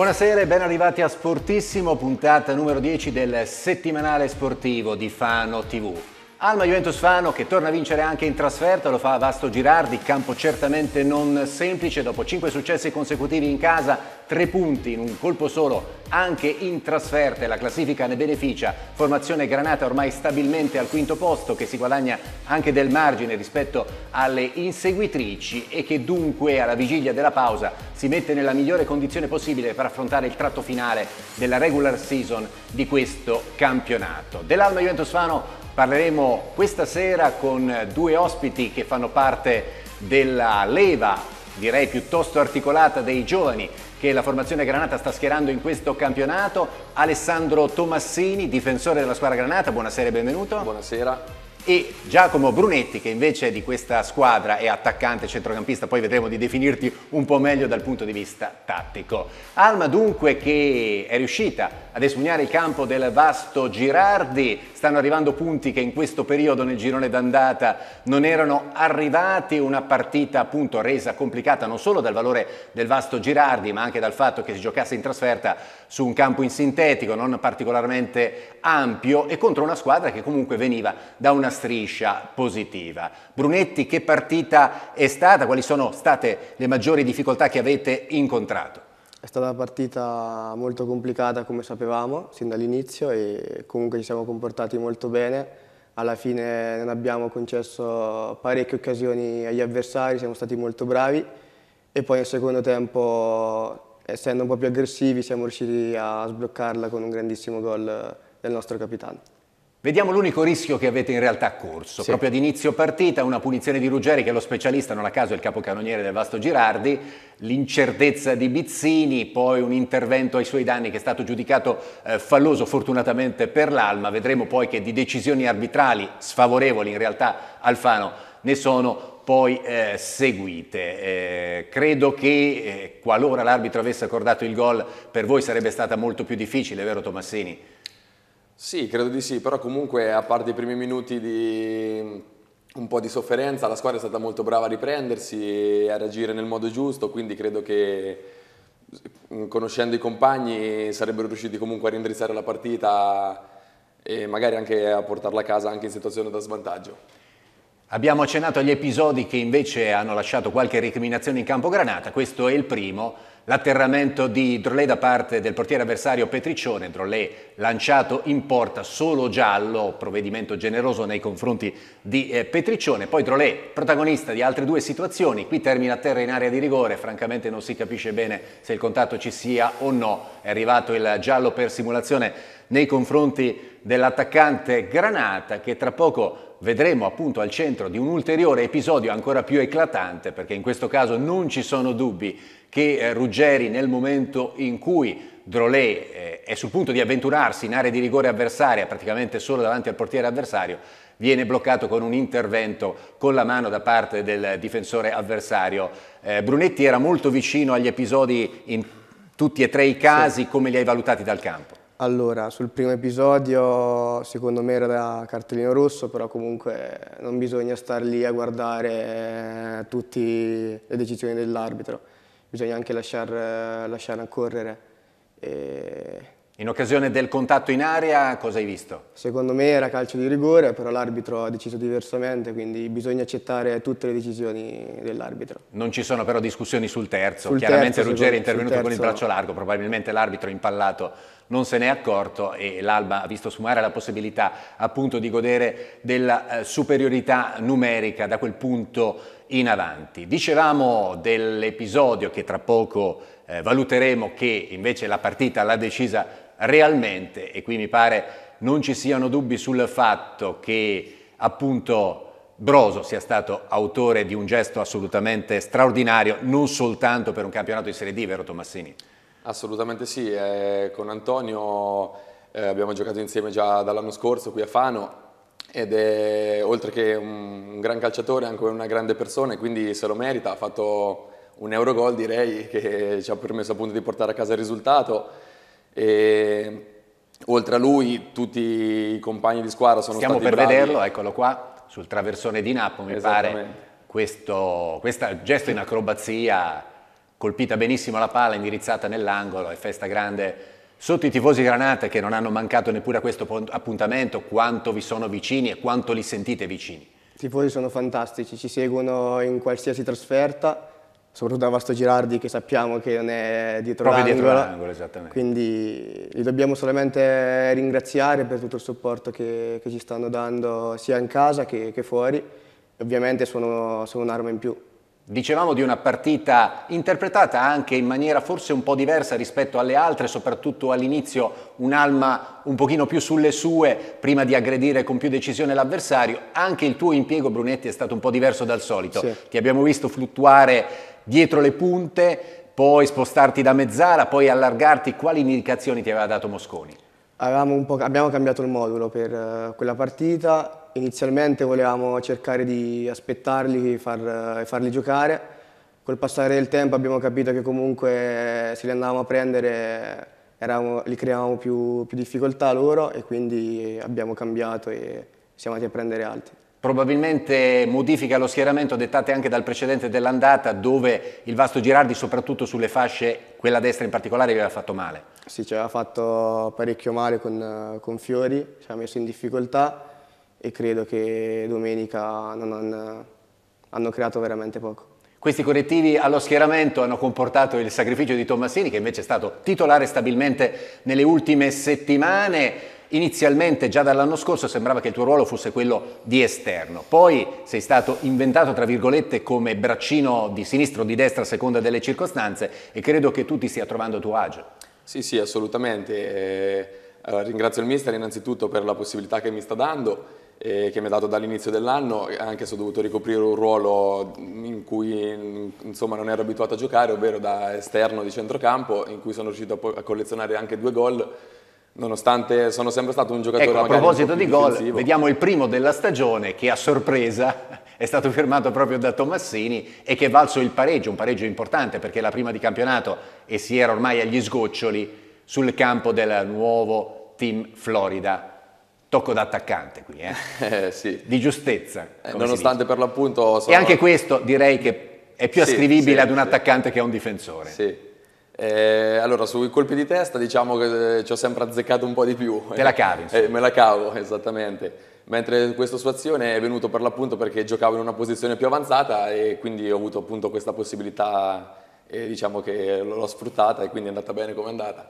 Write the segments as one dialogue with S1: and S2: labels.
S1: Buonasera e ben arrivati a Sportissimo, puntata numero 10 del settimanale sportivo di Fano TV. Alma Juventus Fano che torna a vincere anche in trasferta, lo fa a Vasto Girardi, campo certamente non semplice, dopo 5 successi consecutivi in casa, 3 punti in un colpo solo anche in trasferta la classifica ne beneficia, formazione Granata ormai stabilmente al quinto posto che si guadagna anche del margine rispetto alle inseguitrici e che dunque alla vigilia della pausa si mette nella migliore condizione possibile per affrontare il tratto finale della regular season di questo campionato. Dell'Alma Juventus Fano Parleremo questa sera con due ospiti che fanno parte della leva, direi piuttosto articolata, dei giovani che la formazione Granata sta schierando in questo campionato. Alessandro Tomassini, difensore della squadra Granata, buonasera e benvenuto. Buonasera e Giacomo Brunetti che invece di questa squadra è attaccante centrocampista, poi vedremo di definirti un po' meglio dal punto di vista tattico. Alma dunque che è riuscita ad espugnare il campo del vasto Girardi. Stanno arrivando punti che in questo periodo nel girone d'andata non erano arrivati. Una partita appunto resa complicata non solo dal valore del vasto Girardi, ma anche dal fatto che si giocasse in trasferta su un campo in sintetico non particolarmente ampio e contro una squadra che comunque veniva da una striscia positiva. Brunetti, che partita è stata? Quali sono state le maggiori difficoltà che avete incontrato?
S2: È stata una partita molto complicata come sapevamo sin dall'inizio e comunque ci siamo comportati molto bene. Alla fine non abbiamo concesso parecchie occasioni agli avversari, siamo stati molto bravi e poi nel secondo tempo, essendo un po' più aggressivi, siamo riusciti a sbloccarla con un grandissimo gol del nostro capitano. Vediamo l'unico rischio che
S1: avete in realtà corso. Sì. Proprio ad inizio partita una punizione di Ruggeri che è lo specialista, non a caso è il capocannoniere del Vasto Girardi, l'incertezza di Bizzini, poi un intervento ai suoi danni che è stato giudicato eh, falloso fortunatamente per l'Alma. Vedremo poi che di decisioni arbitrali sfavorevoli in realtà Alfano ne sono poi eh, seguite. Eh, credo che eh, qualora l'arbitro avesse accordato il gol per voi sarebbe stata molto più difficile, vero Tomassini? Sì, credo di sì, però comunque a parte i primi
S3: minuti di un po' di sofferenza, la squadra è stata molto brava a riprendersi e a reagire nel modo giusto, quindi credo che mm, conoscendo i compagni sarebbero riusciti comunque a rindrizzare la partita e magari anche a portarla a casa anche in
S1: situazione da svantaggio. Abbiamo accennato agli episodi che invece hanno lasciato qualche recriminazione in campo granata, questo è il primo. L'atterramento di Drolet da parte del portiere avversario Petriccione, Drolet lanciato in porta solo giallo, provvedimento generoso nei confronti di eh, Petriccione, poi Drolet protagonista di altre due situazioni, qui termina a terra in area di rigore, francamente non si capisce bene se il contatto ci sia o no, è arrivato il giallo per simulazione nei confronti dell'attaccante Granata che tra poco vedremo appunto al centro di un ulteriore episodio ancora più eclatante perché in questo caso non ci sono dubbi che eh, Ruggeri nel momento in cui Drolet eh, è sul punto di avventurarsi in area di rigore avversaria, praticamente solo davanti al portiere avversario, viene bloccato con un intervento con la mano da parte del difensore avversario. Eh, Brunetti era molto vicino agli episodi in tutti e tre i casi, sì. come li hai valutati dal campo?
S2: Allora, sul primo episodio secondo me era da cartellino rosso, però comunque non bisogna star lì a guardare tutte le decisioni dell'arbitro bisogna anche lasciar, lasciarla correre. E... In occasione del contatto in aria cosa hai visto? Secondo me era calcio di rigore, però l'arbitro ha deciso diversamente, quindi bisogna accettare tutte le decisioni dell'arbitro.
S1: Non ci sono però discussioni sul terzo, sul chiaramente terzo, Ruggeri è intervenuto con il braccio largo, probabilmente l'arbitro impallato non se n'è accorto e l'Alba ha visto sfumare la possibilità appunto di godere della eh, superiorità numerica da quel punto in avanti. Dicevamo dell'episodio che tra poco eh, valuteremo che invece la partita l'ha decisa realmente e qui mi pare non ci siano dubbi sul fatto che appunto Broso sia stato autore di un gesto assolutamente straordinario, non soltanto per un campionato di Serie D, vero Tommassini?
S3: Assolutamente sì, eh, con Antonio eh, abbiamo giocato insieme già dall'anno scorso qui a Fano ed è oltre che un, un gran calciatore anche una grande persona e quindi se lo merita, ha fatto un Eurogol direi che ci ha permesso appunto di portare a casa il risultato
S1: e oltre a lui tutti i compagni di squadra sono Stiamo stati Stiamo per vederlo, eccolo qua, sul traversone di Nappo mi pare questo, questo gesto in acrobazia colpita benissimo la palla, indirizzata nell'angolo è festa grande sotto i tifosi Granata che non hanno mancato neppure a questo appuntamento, quanto vi sono vicini e quanto li sentite vicini. I
S2: tifosi sono fantastici, ci seguono in qualsiasi trasferta, soprattutto da Vasto Girardi che sappiamo che non è dietro l'angolo. dietro l'angolo, esattamente. Quindi li dobbiamo solamente ringraziare per tutto il supporto che, che ci stanno dando sia in casa che, che fuori. Ovviamente sono, sono un'arma in più. Dicevamo di
S1: una partita interpretata anche in maniera forse un po' diversa rispetto alle altre, soprattutto all'inizio un'alma un pochino più sulle sue prima di aggredire con più decisione l'avversario. Anche il tuo impiego Brunetti è stato un po' diverso dal solito. Sì. Ti abbiamo visto fluttuare dietro le punte, poi spostarti da mezzala, poi allargarti. Quali indicazioni ti aveva dato Mosconi?
S2: abbiamo cambiato il modulo per eh, quella partita inizialmente volevamo cercare di aspettarli e far, eh, farli giocare. Col passare del tempo abbiamo capito che comunque eh, se li andavamo a prendere eravamo, li creavamo più, più difficoltà loro e quindi abbiamo cambiato e siamo andati a prendere altri. Probabilmente modifica lo schieramento dettate anche dal precedente dell'andata
S1: dove il Vasto Girardi soprattutto sulle fasce, quella destra in particolare, aveva fatto male.
S2: Sì, ci aveva fatto parecchio male con, eh, con Fiori, ci ha messo in difficoltà e credo che domenica non, non, hanno creato veramente poco.
S1: Questi correttivi allo schieramento hanno comportato il sacrificio di Tommasini che invece è stato titolare stabilmente nelle ultime settimane. Inizialmente già dall'anno scorso sembrava che il tuo ruolo fosse quello di esterno, poi sei stato inventato tra virgolette come braccino di sinistra o di destra a seconda delle circostanze e credo che tu ti stia trovando a tuo agio. Sì, sì, assolutamente.
S3: Eh, ringrazio il mister innanzitutto per la possibilità che mi sta dando eh, che mi ha dato dall'inizio dell'anno, anche se ho dovuto ricoprire un ruolo in cui insomma, non ero abituato a giocare, ovvero da esterno di centrocampo, in cui sono riuscito a, a collezionare anche due gol. Nonostante sono sempre stato un giocatore ecco, a proposito di gol,
S1: vediamo il primo della stagione che a sorpresa è stato firmato proprio da Tommassini e che è valso il pareggio, un pareggio importante perché è la prima di campionato e si era ormai agli sgoccioli sul campo del nuovo Team Florida. Tocco da attaccante qui, eh. eh? sì. Di giustezza. Eh, nonostante per l'appunto... Sono... E anche questo direi che è più sì, ascrivibile sì, ad un attaccante che a un difensore.
S3: Sì. Eh, allora, sui colpi di testa diciamo che eh, ci ho sempre azzeccato un po' di più. Te la cavi. Eh, me la cavo, esattamente. Mentre questa sua azione è venuto per l'appunto perché giocavo in una posizione più avanzata e quindi ho avuto appunto questa
S1: possibilità e eh, diciamo che l'ho sfruttata e quindi è andata bene come è andata.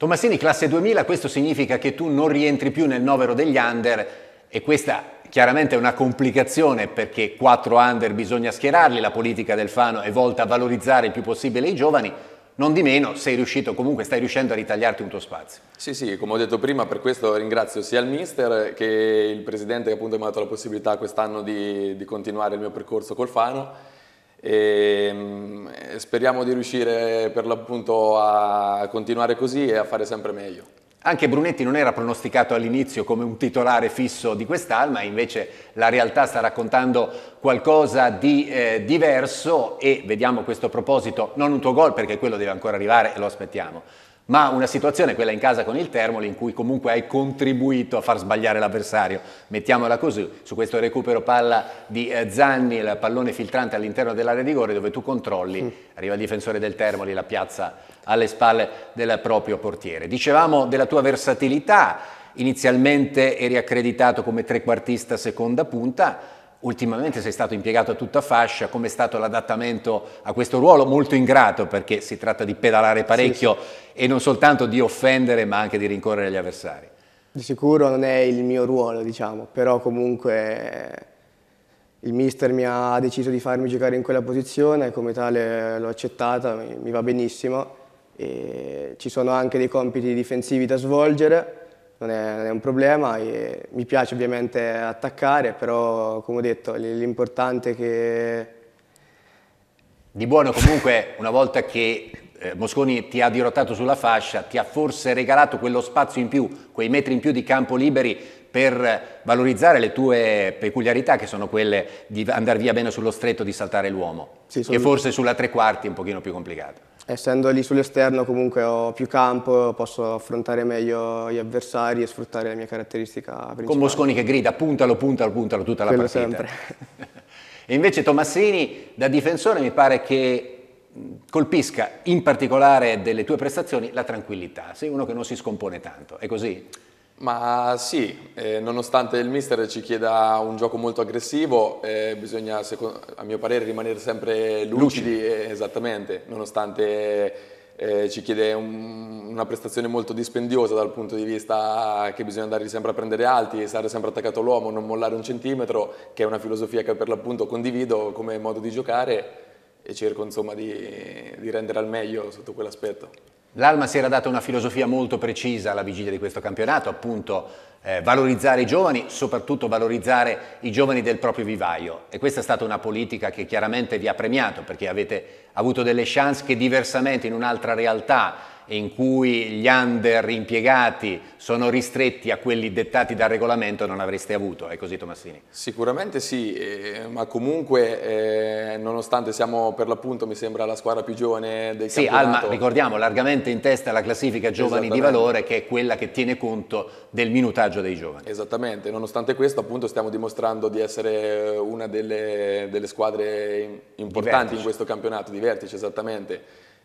S1: Tommasini classe 2000, questo significa che tu non rientri più nel novero degli under e questa chiaramente è una complicazione perché quattro under bisogna schierarli, la politica del Fano è volta a valorizzare il più possibile i giovani, non di meno sei riuscito comunque, stai riuscendo a ritagliarti un tuo spazio.
S3: Sì, sì, come ho detto prima, per questo ringrazio sia il mister che il presidente che appunto mi ha dato la possibilità quest'anno di, di continuare il mio percorso col Fano e ehm, speriamo di riuscire per l'appunto a continuare così e a fare sempre
S1: meglio. Anche Brunetti non era pronosticato all'inizio come un titolare fisso di quest'Alma, invece la realtà sta raccontando qualcosa di eh, diverso e vediamo a questo proposito non un tuo gol perché quello deve ancora arrivare e lo aspettiamo, ma una situazione, quella in casa con il Termoli, in cui comunque hai contribuito a far sbagliare l'avversario. Mettiamola così, su questo recupero palla di eh, Zanni, il pallone filtrante all'interno dell'area di gore, dove tu controlli, mm. arriva il difensore del Termoli, la piazza alle spalle del proprio portiere. Dicevamo della tua versatilità, inizialmente eri accreditato come trequartista seconda punta, ultimamente sei stato impiegato a tutta fascia, com'è stato l'adattamento a questo ruolo molto ingrato perché si tratta di pedalare parecchio sì, sì. e non soltanto di offendere ma anche di rincorrere gli avversari.
S2: Di sicuro non è il mio ruolo, diciamo, però comunque eh, il mister mi ha deciso di farmi giocare in quella posizione e come tale l'ho accettata, mi va benissimo. E ci sono anche dei compiti difensivi da svolgere non è, non è un problema e mi piace ovviamente attaccare, però come ho detto l'importante è che...
S1: Di buono comunque una volta che eh, Mosconi ti ha dirottato sulla fascia, ti ha forse regalato quello spazio in più, quei metri in più di campo liberi per valorizzare le tue peculiarità che sono quelle di andare via bene sullo stretto, di saltare l'uomo sì, e forse sulla tre quarti è un pochino più complicata
S2: essendo lì sull'esterno comunque ho più campo, posso affrontare meglio gli avversari e sfruttare la mia caratteristica principale. Con Mosconi che grida puntalo, puntalo,
S1: puntalo tutta la Quello partita. e invece Tommassini da difensore mi pare che colpisca in particolare delle tue prestazioni la tranquillità, sei uno che non si scompone tanto, è così?
S3: Ma sì, eh, nonostante il mister ci chieda un gioco molto aggressivo, eh, bisogna a mio parere rimanere sempre lucidi, lucidi. Eh, esattamente, nonostante eh, ci chiede un, una prestazione molto dispendiosa dal punto di vista che bisogna andare sempre a prendere alti, stare sempre attaccato all'uomo, non mollare un centimetro, che è una filosofia che per l'appunto condivido come modo di giocare e cerco
S1: insomma di, di rendere al meglio sotto quell'aspetto. L'Alma si era data una filosofia molto precisa alla vigilia di questo campionato, appunto eh, valorizzare i giovani, soprattutto valorizzare i giovani del proprio vivaio e questa è stata una politica che chiaramente vi ha premiato perché avete avuto delle chance che diversamente in un'altra realtà in cui gli under impiegati sono ristretti a quelli dettati dal regolamento non avreste avuto, è così Tomassini?
S3: Sicuramente sì, eh, ma comunque eh, nonostante siamo per l'appunto mi sembra la squadra più giovane del sì, campionato. Sì, Alma, ricordiamo,
S1: largamente in testa la classifica giovani di valore che è quella che tiene conto del minutaggio dei giovani.
S3: Esattamente, nonostante questo appunto stiamo dimostrando di essere eh, una delle, delle squadre importanti in questo campionato, di vertice esattamente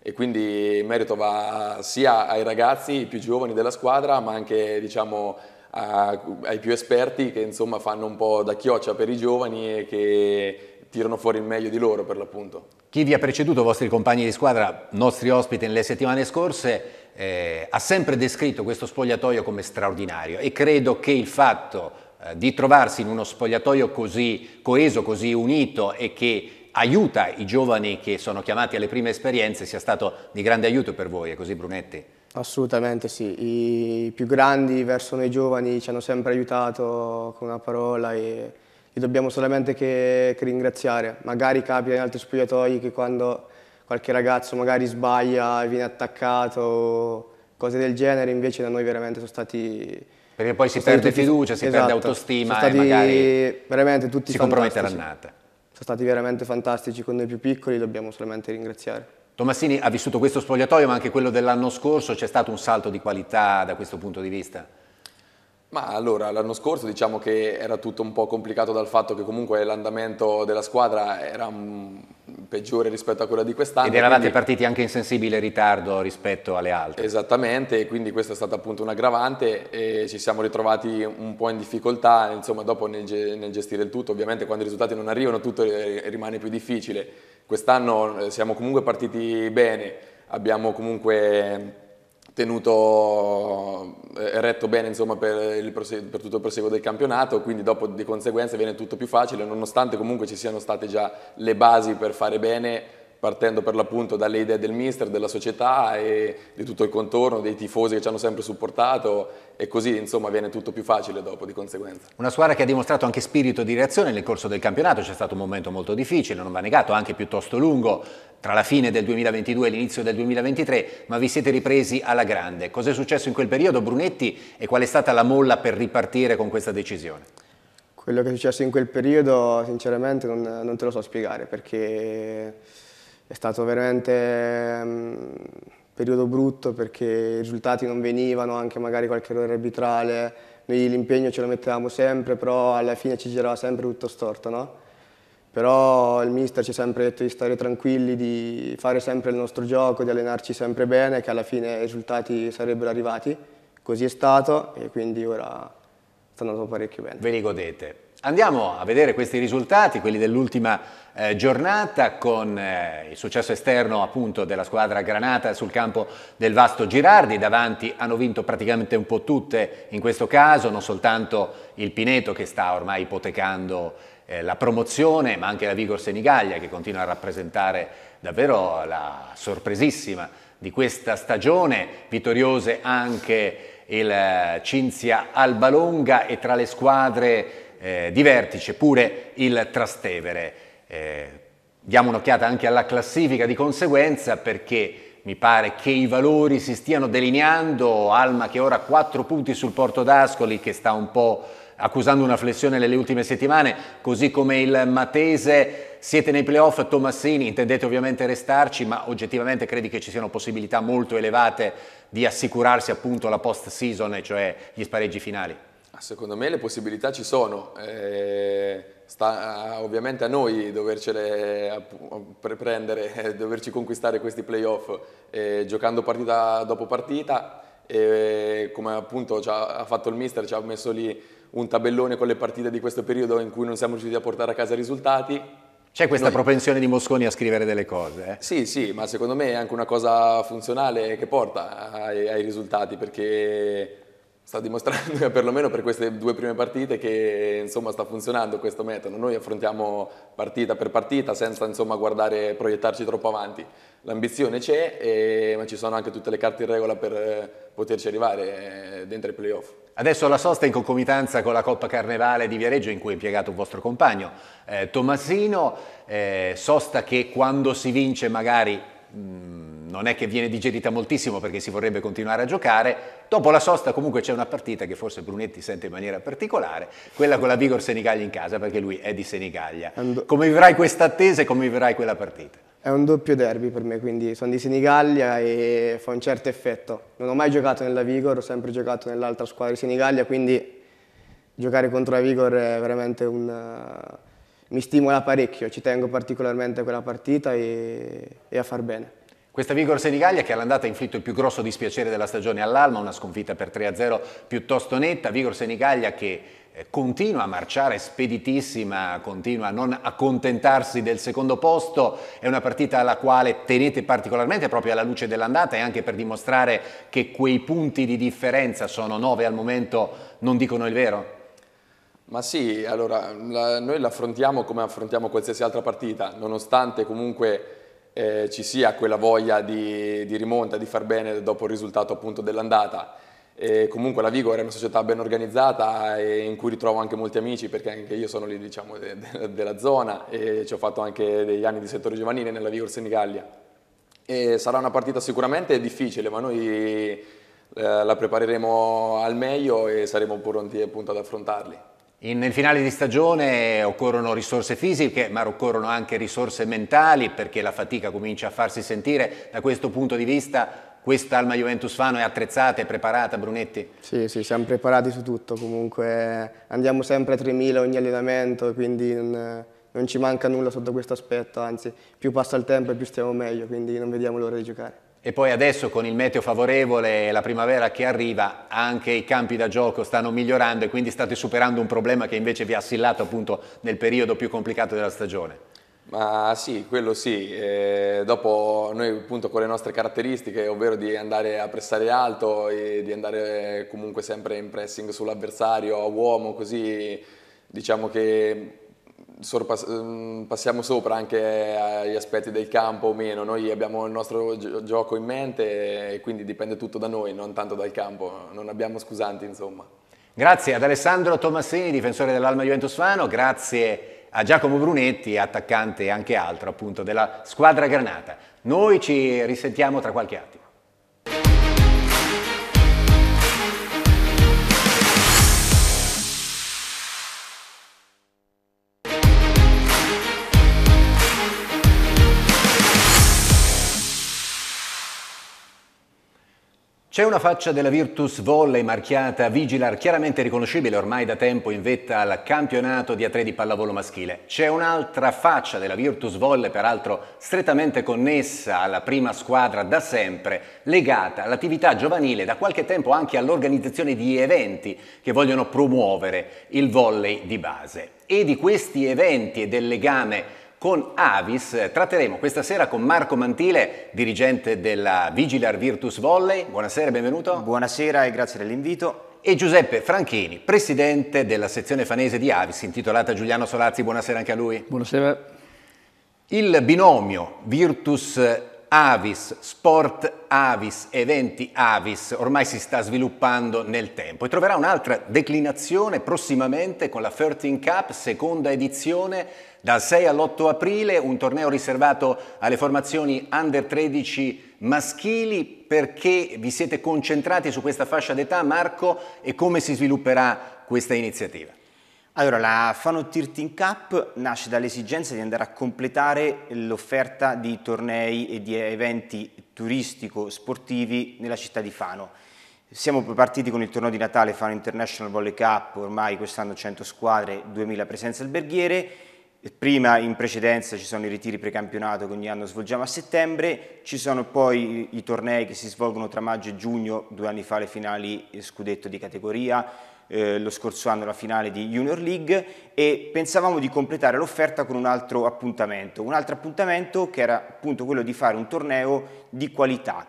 S3: e quindi il merito va sia ai ragazzi più giovani della squadra ma anche diciamo, a, ai più esperti che insomma fanno un po' da chioccia per i giovani e che tirano fuori il meglio di loro per l'appunto.
S1: Chi vi ha preceduto, i vostri compagni di squadra, nostri ospiti nelle settimane scorse, eh, ha sempre descritto questo spogliatoio come straordinario e credo che il fatto eh, di trovarsi in uno spogliatoio così coeso, così unito e che aiuta i giovani che sono chiamati alle prime esperienze sia stato di grande aiuto per voi, è così Brunetti?
S2: Assolutamente sì, i più grandi verso noi giovani ci hanno sempre aiutato con una parola e li dobbiamo solamente che, che ringraziare. Magari capita in altri spogliatoi che quando qualche ragazzo magari sbaglia e viene attaccato o cose del genere, invece da noi veramente sono stati... Perché poi si perde tutti, fiducia, si esatto, perde autostima e magari veramente tutti si compromette l'annata sono stati veramente fantastici con noi più piccoli, dobbiamo solamente ringraziare. Tomassini ha vissuto questo spogliatoio ma anche quello dell'anno scorso, c'è stato un salto di
S1: qualità da questo punto di vista?
S3: Ma allora, l'anno scorso diciamo che era tutto un po' complicato dal fatto che comunque l'andamento della squadra era peggiore rispetto a quella di quest'anno. Ed eravate quindi... partiti
S1: anche in sensibile ritardo rispetto alle altre. Esattamente, quindi questa
S3: è stata appunto un aggravante e ci siamo ritrovati un po' in difficoltà, insomma dopo nel, ge nel gestire il tutto, ovviamente quando i risultati non arrivano tutto rimane più difficile. Quest'anno eh, siamo comunque partiti bene, abbiamo comunque tenuto eh, retto bene insomma, per, prose- per, tutto il proseguo del campionato, quindi dopo di conseguenza viene tutto più facile, nonostante comunque ci siano state già le basi per fare bene partendo per l'appunto dalle idee del mister, della società e di tutto il contorno, dei tifosi che ci hanno sempre supportato e così insomma viene tutto più facile dopo di conseguenza.
S1: Una squadra che ha dimostrato anche spirito di reazione nel corso del campionato, c'è stato un momento molto difficile, non va negato, anche piuttosto lungo, tra la fine del 2022 e l'inizio del 2023, ma vi siete ripresi alla grande. Cos'è successo in quel periodo Brunetti e qual è stata la molla per ripartire con questa decisione?
S2: Quello che è successo in quel periodo sinceramente non, non te lo so spiegare perché è stato veramente un mm, periodo brutto perché i risultati non venivano, anche magari qualche errore arbitrale. Noi l'impegno ce lo mettevamo sempre, però alla fine ci girava sempre tutto storto, no? Però il mister ci ha sempre detto di stare tranquilli, di fare sempre il nostro gioco, di allenarci sempre bene, che alla fine i risultati sarebbero arrivati. Così è stato e quindi ora sta andando parecchio bene. Ve li godete?
S1: Andiamo a vedere questi risultati, quelli dell'ultima eh, giornata con eh, il successo esterno appunto della squadra Granata sul campo del Vasto Girardi, davanti hanno vinto praticamente un po' tutte in questo caso, non soltanto il Pineto che sta ormai ipotecando eh, la promozione, ma anche la Vigor Senigallia che continua a rappresentare davvero la sorpresissima di questa stagione, vittoriose anche il eh, Cinzia Albalonga e tra le squadre eh, di vertice, pure il Trastevere. Eh, diamo un'occhiata anche alla classifica di conseguenza perché mi pare che i valori si stiano delineando, Alma che ora ha 4 punti sul Porto d'Ascoli che sta un po' accusando una flessione nelle ultime settimane, così come il Matese, siete nei playoff Tommassini, intendete ovviamente restarci, ma oggettivamente credi che ci siano possibilità molto elevate di assicurarsi appunto la post season, cioè gli spareggi finali?
S3: Secondo me le possibilità ci sono, eh, sta ovviamente a noi dovercele prendere, eh, doverci conquistare questi playoff eh, giocando partita dopo partita e come appunto ha fatto il mister ci ha messo lì un tabellone con le partite di questo periodo in cui non siamo riusciti a portare a casa risultati.
S1: C'è questa noi... propensione di Mosconi a scrivere delle cose? Eh?
S3: Sì, sì, ma secondo me è anche una cosa funzionale che porta ai, ai risultati perché sta dimostrando, eh, perlomeno per queste due prime partite, che insomma, sta funzionando questo metodo. Noi affrontiamo partita per partita senza insomma, guardare proiettarci troppo avanti. L'ambizione c'è, ma ci sono anche tutte le carte in regola per eh, poterci
S1: arrivare eh, dentro i playoff. Adesso la sosta in concomitanza con la Coppa Carnevale di Viareggio in cui è impiegato un vostro compagno, eh, Tommasino, eh, sosta che quando si vince magari Mm, non è che viene digerita moltissimo perché si vorrebbe continuare a giocare. Dopo la sosta comunque c'è una partita che forse Brunetti sente in maniera particolare, quella con la Vigor Senigallia in casa perché lui è di Senigallia.
S2: Come vivrai questa attesa e come vivrai quella partita? È un doppio derby per me, quindi sono di Senigallia e fa un certo effetto. Non ho mai giocato nella Vigor, ho sempre giocato nell'altra squadra di Senigallia, quindi giocare contro la Vigor è veramente un mi stimola parecchio, ci tengo particolarmente a quella partita e, e a far bene.
S1: Questa Vigor Senigallia che all'andata ha inflitto il più grosso dispiacere della stagione all'Alma, una sconfitta per 3-0 piuttosto netta, Vigor Senigallia che eh, continua a marciare speditissima, continua a non accontentarsi del secondo posto, è una partita alla quale tenete particolarmente proprio alla luce dell'andata e anche per dimostrare che quei punti di differenza sono 9 al momento non dicono il vero?
S3: Ma sì, allora la, noi l'affrontiamo come affrontiamo qualsiasi altra partita, nonostante comunque eh, ci sia quella voglia di, di, rimonta, di far bene dopo il risultato appunto dell'andata. comunque la Vigor è una società ben organizzata e in cui ritrovo anche molti amici perché anche io sono lì diciamo de, de, della zona e ci ho fatto anche degli anni di settore giovanile nella Vigor Senigallia. E sarà una partita sicuramente difficile ma noi eh, la
S1: prepareremo al meglio e saremo pronti appunto ad affrontarli. In, nel finale di stagione occorrono risorse fisiche, ma occorrono anche risorse mentali perché la fatica comincia a farsi sentire. Da questo punto di vista questa Alma Juventus Fano è attrezzata, e preparata
S2: Brunetti? Sì, sì, siamo preparati su tutto, comunque andiamo sempre a 3.000 ogni allenamento, quindi non, non ci manca nulla sotto questo aspetto, anzi più passa il tempo e più stiamo meglio, quindi non vediamo l'ora di giocare.
S1: E poi adesso con il meteo favorevole e la primavera che arriva, anche i campi da gioco stanno migliorando e quindi state superando un problema che invece vi ha assillato appunto nel periodo più complicato della stagione.
S3: Ma sì, quello sì, e eh, dopo noi appunto con le nostre caratteristiche, ovvero di andare a pressare alto e di andare comunque sempre in pressing sull'avversario a uomo, così diciamo che Ehm, passiamo sopra anche agli aspetti del campo o meno, noi abbiamo il nostro gioco in mente e quindi dipende tutto da noi, non tanto dal campo,
S1: non abbiamo scusanti insomma. Grazie ad Alessandro Tomassini, difensore dell'Alma Juventus Fano, grazie a Giacomo Brunetti, attaccante anche altro appunto della squadra Granata. Noi ci risentiamo tra qualche attimo. C'è una faccia della Virtus Volley marchiata Vigilar, chiaramente riconoscibile ormai da tempo in vetta al campionato di atleti pallavolo maschile. C'è un'altra faccia della Virtus Volley, peraltro strettamente connessa alla prima squadra da sempre, legata all'attività giovanile, da qualche tempo anche all'organizzazione di eventi che vogliono promuovere il volley di base. E di questi eventi e del legame con Avis. Tratteremo questa sera con Marco Mantile, dirigente della Vigilar Virtus Volley. Buonasera e benvenuto. Buonasera e grazie dell'invito. E Giuseppe Franchini, presidente della sezione fanese di Avis, intitolata Giuliano Solazzi. Buonasera anche a lui. Buonasera. Il binomio Virtus Avis, Sport Avis, Eventi Avis ormai si sta sviluppando nel tempo e troverà un'altra declinazione prossimamente con la 13 Cup, seconda edizione dal 6 all'8 aprile un torneo riservato alle formazioni under 13 maschili. Perché vi siete concentrati su questa fascia
S4: d'età, Marco, e come si svilupperà questa iniziativa? Allora, la Fano Tirting Cup nasce dall'esigenza di andare a completare l'offerta di tornei e di eventi turistico-sportivi nella città di Fano. Siamo partiti con il torneo di Natale Fano International Volley Cup, ormai quest'anno 100 squadre, 2000 presenze alberghiere Prima in precedenza ci sono i ritiri precampionato che ogni anno svolgiamo a settembre, ci sono poi i tornei che si svolgono tra maggio e giugno, due anni fa le finali eh, scudetto di categoria, eh, lo scorso anno la finale di Junior League e pensavamo di completare l'offerta con un altro appuntamento, un altro appuntamento che era appunto quello di fare un torneo di qualità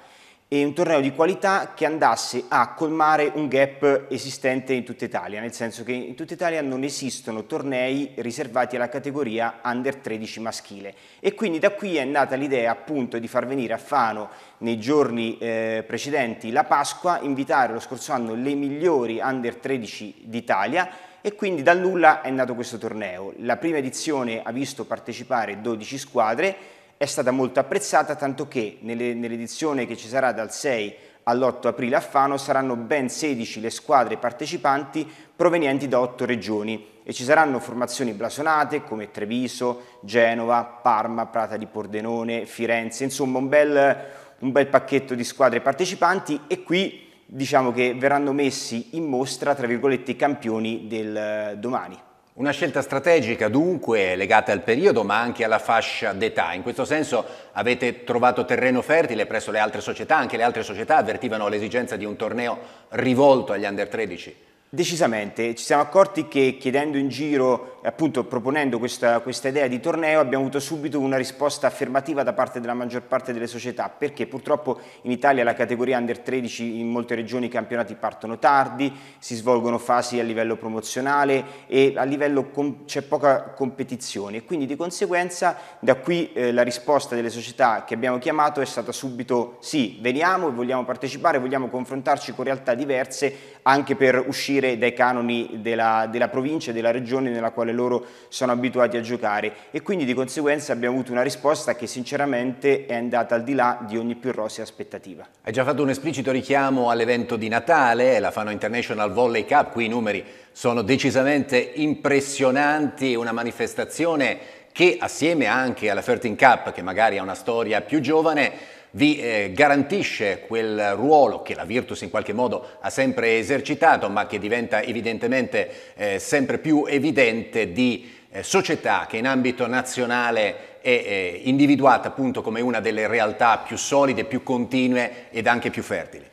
S4: e un torneo di qualità che andasse a colmare un gap esistente in tutta Italia, nel senso che in tutta Italia non esistono tornei riservati alla categoria under 13 maschile e quindi da qui è nata l'idea appunto di far venire a Fano nei giorni eh, precedenti la Pasqua, invitare lo scorso anno le migliori under 13 d'Italia e quindi dal nulla è nato questo torneo. La prima edizione ha visto partecipare 12 squadre è stata molto apprezzata, tanto che nell'edizione che ci sarà dal 6 all'8 aprile a Fano saranno ben 16 le squadre partecipanti provenienti da 8 regioni e ci saranno formazioni blasonate come Treviso, Genova, Parma, Prata di Pordenone, Firenze, insomma un bel, un bel pacchetto di squadre partecipanti e qui diciamo che verranno messi in mostra, tra virgolette, i campioni del eh, domani.
S1: Una scelta strategica dunque legata al periodo ma anche alla fascia d'età. In questo senso avete trovato terreno fertile presso le altre società, anche le altre società avvertivano l'esigenza di un torneo
S4: rivolto agli under 13. Decisamente, ci siamo accorti che chiedendo in giro appunto proponendo questa, questa, idea di torneo abbiamo avuto subito una risposta affermativa da parte della maggior parte delle società, perché purtroppo in Italia la categoria under 13 in molte regioni i campionati partono tardi, si svolgono fasi a livello promozionale e a livello c'è poca competizione, quindi di conseguenza da qui eh, la risposta delle società che abbiamo chiamato è stata subito sì, veniamo e vogliamo partecipare, vogliamo confrontarci con realtà diverse anche per uscire dai canoni della, della provincia e della regione nella quale loro sono abituati a giocare e quindi di conseguenza abbiamo avuto una risposta che sinceramente è andata al di là di ogni più rosea aspettativa.
S1: Hai già fatto un esplicito richiamo all'evento di Natale, eh, la Fano International Volley Cup, qui i numeri sono decisamente impressionanti, una manifestazione che assieme anche alla 13 Cup, che magari ha una storia più giovane, vi eh, garantisce quel ruolo che la Virtus in qualche modo ha sempre esercitato, ma che diventa evidentemente eh, sempre più evidente di eh, società che in ambito nazionale è eh, individuata appunto come una delle
S4: realtà più solide, più continue ed anche più fertili.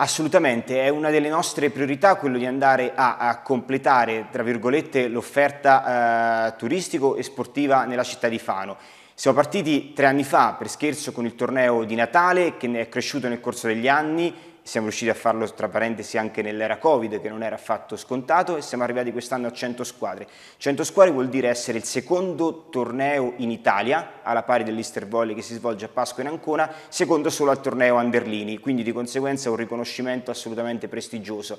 S4: Assolutamente, è una delle nostre priorità quello di andare a, a completare, tra virgolette, l'offerta eh, turistico e sportiva nella città di Fano. Siamo partiti tre anni fa per scherzo con il torneo di Natale che è cresciuto nel corso degli anni, siamo riusciti a farlo tra parentesi anche nell'era Covid che non era affatto scontato e siamo arrivati quest'anno a 100 squadre. 100 squadre vuol dire essere il secondo torneo in Italia alla pari dell'Easter Volley che si svolge a Pasqua in Ancona, secondo solo al torneo Anderlini, quindi di conseguenza un riconoscimento assolutamente prestigioso.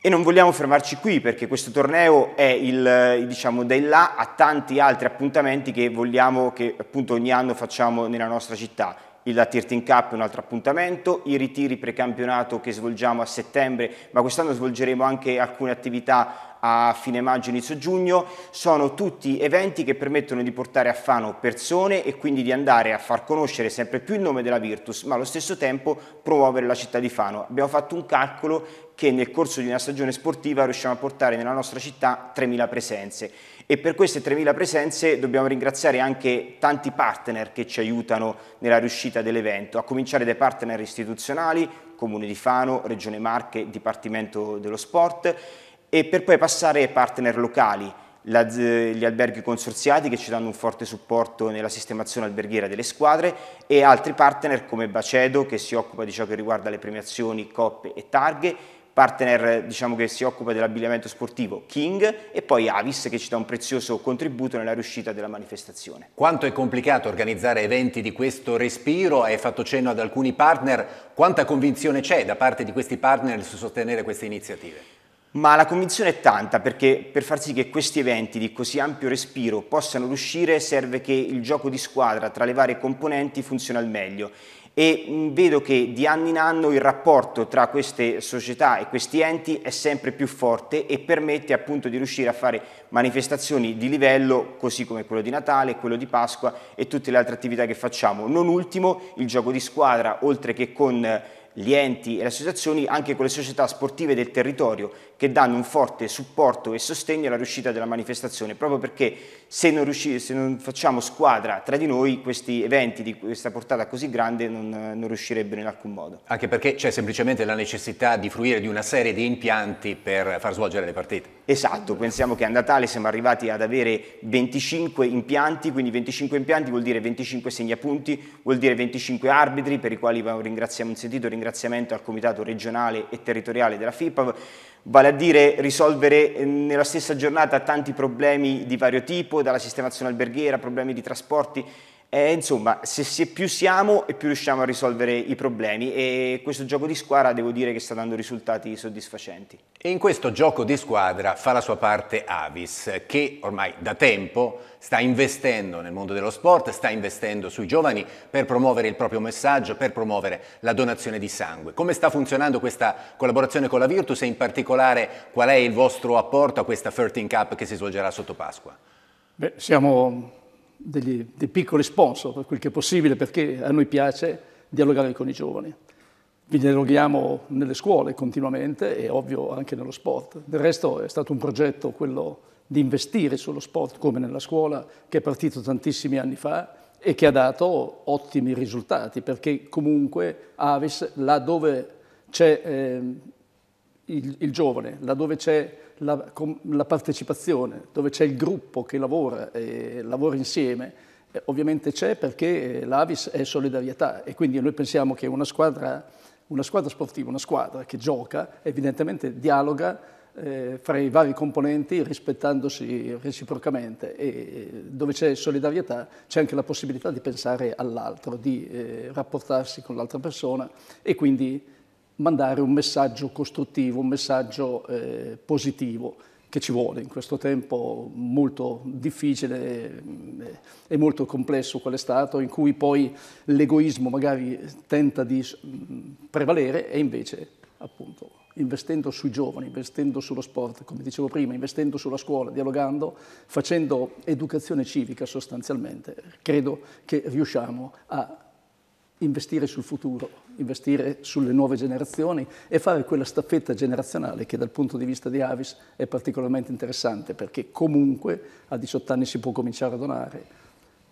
S4: E non vogliamo fermarci qui perché questo torneo è il, diciamo, del là a tanti altri appuntamenti che vogliamo che appunto ogni anno facciamo nella nostra città. La Tirting Cup è un altro appuntamento, i ritiri precampionato che svolgiamo a settembre, ma quest'anno svolgeremo anche alcune attività a fine maggio, inizio giugno, sono tutti eventi che permettono di portare a Fano persone e quindi di andare a far conoscere sempre più il nome della Virtus, ma allo stesso tempo promuovere la città di Fano. Abbiamo fatto un calcolo che nel corso di una stagione sportiva riusciamo a portare nella nostra città 3.000 presenze e per queste 3.000 presenze dobbiamo ringraziare anche tanti partner che ci aiutano nella riuscita dell'evento, a cominciare dai partner istituzionali, Comune di Fano, Regione Marche, Dipartimento dello Sport e per poi passare ai partner locali, gli alberghi consorziati che ci danno un forte supporto nella sistemazione alberghiera delle squadre e altri partner come Bacedo che si occupa di ciò che riguarda le premiazioni, coppe e targhe, partner diciamo, che si occupa dell'abbigliamento sportivo King e poi Avis che ci dà un prezioso contributo nella riuscita della manifestazione. Quanto è complicato organizzare eventi di questo
S1: respiro? Hai fatto cenno ad alcuni partner, quanta convinzione c'è da parte di questi partner su sostenere queste iniziative?
S4: Ma la convinzione è tanta perché per far sì che questi eventi di così ampio respiro possano riuscire serve che il gioco di squadra tra le varie componenti funzioni al meglio e mm, vedo che di anno in anno il rapporto tra queste società e questi enti è sempre più forte e permette appunto di riuscire a fare manifestazioni di livello così come quello di Natale, quello di Pasqua e tutte le altre attività che facciamo. Non ultimo il gioco di squadra, oltre che con gli enti e le associazioni, anche con le società sportive del territorio che danno un forte supporto e sostegno alla riuscita della manifestazione, proprio perché se non, se non facciamo squadra tra di noi questi eventi di questa portata così grande non, non riuscirebbero in alcun modo.
S1: Anche perché c'è semplicemente la necessità di fruire di una
S4: serie di impianti per far svolgere le partite. Esatto, pensiamo che a Natale siamo arrivati ad avere 25 impianti, quindi 25 impianti vuol dire 25 segnapunti, vuol dire 25 arbitri per i quali un, un sentito ringraziamento al Comitato regionale e territoriale della FIPAV, vale vale a dire risolvere eh, nella stessa giornata tanti problemi di vario tipo, dalla sistemazione alberghiera, problemi di trasporti, eh, insomma, se, se, più siamo e più riusciamo a risolvere i problemi e questo gioco di squadra devo dire che sta dando risultati soddisfacenti.
S1: E in questo gioco di squadra fa la sua parte Avis che ormai da tempo sta investendo nel mondo dello sport, sta investendo sui giovani per promuovere il proprio messaggio, per promuovere la donazione di sangue. Come sta funzionando questa collaborazione con la Virtus e in particolare qual è il vostro apporto a questa 13 Cup che si svolgerà sotto Pasqua?
S5: Beh, siamo degli, dei piccoli sponsor, per quel che è possibile, perché a noi piace dialogare con i giovani. Vi dialoghiamo nelle scuole continuamente e ovvio anche nello sport. Del resto è stato un progetto quello di investire sullo sport come nella scuola, che è partito tantissimi anni fa e che ha dato ottimi risultati, perché comunque Avis, là dove c'è eh, il, il, giovane, là dove c'è la, la partecipazione, dove c'è il gruppo che lavora e lavora insieme, eh, ovviamente c'è perché eh, l'Avis è solidarietà e quindi noi pensiamo che una squadra, una squadra sportiva, una squadra che gioca, evidentemente dialoga eh, fra i vari componenti rispettandosi reciprocamente e eh, dove c'è solidarietà c'è anche la possibilità di pensare all'altro, di eh, rapportarsi con l'altra persona e quindi mandare un messaggio costruttivo, un messaggio eh, positivo che ci vuole in questo tempo molto difficile eh, e molto complesso qual è stato, in cui poi l'egoismo magari tenta di prevalere e invece appunto investendo sui giovani, investendo sullo sport, come dicevo prima, investendo sulla scuola, dialogando, facendo educazione civica sostanzialmente, credo che riusciamo a investire sul futuro investire sulle nuove generazioni e fare quella staffetta generazionale che dal punto di vista di Avis è particolarmente interessante perché comunque a 18 anni si può cominciare a donare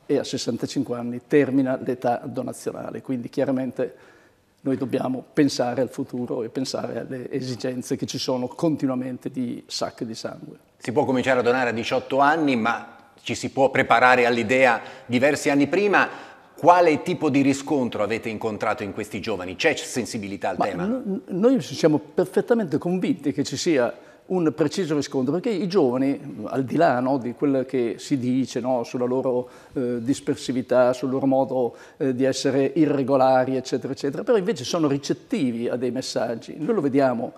S5: e a 65 anni termina l'età donazionale, quindi chiaramente noi dobbiamo pensare al futuro e pensare alle esigenze che ci sono continuamente di sacche di sangue.
S1: Si può cominciare a donare a 18 anni, ma ci si può preparare all'idea diversi anni prima. Quale tipo di riscontro avete incontrato in questi giovani? C'è sensibilità
S5: al Ma tema? No, noi siamo perfettamente convinti che ci sia un preciso riscontro, perché i giovani, al di là no, di quello che si dice no, sulla loro eh, dispersività, sul loro modo eh, di essere irregolari, eccetera, eccetera, però invece sono ricettivi a dei messaggi. Noi lo vediamo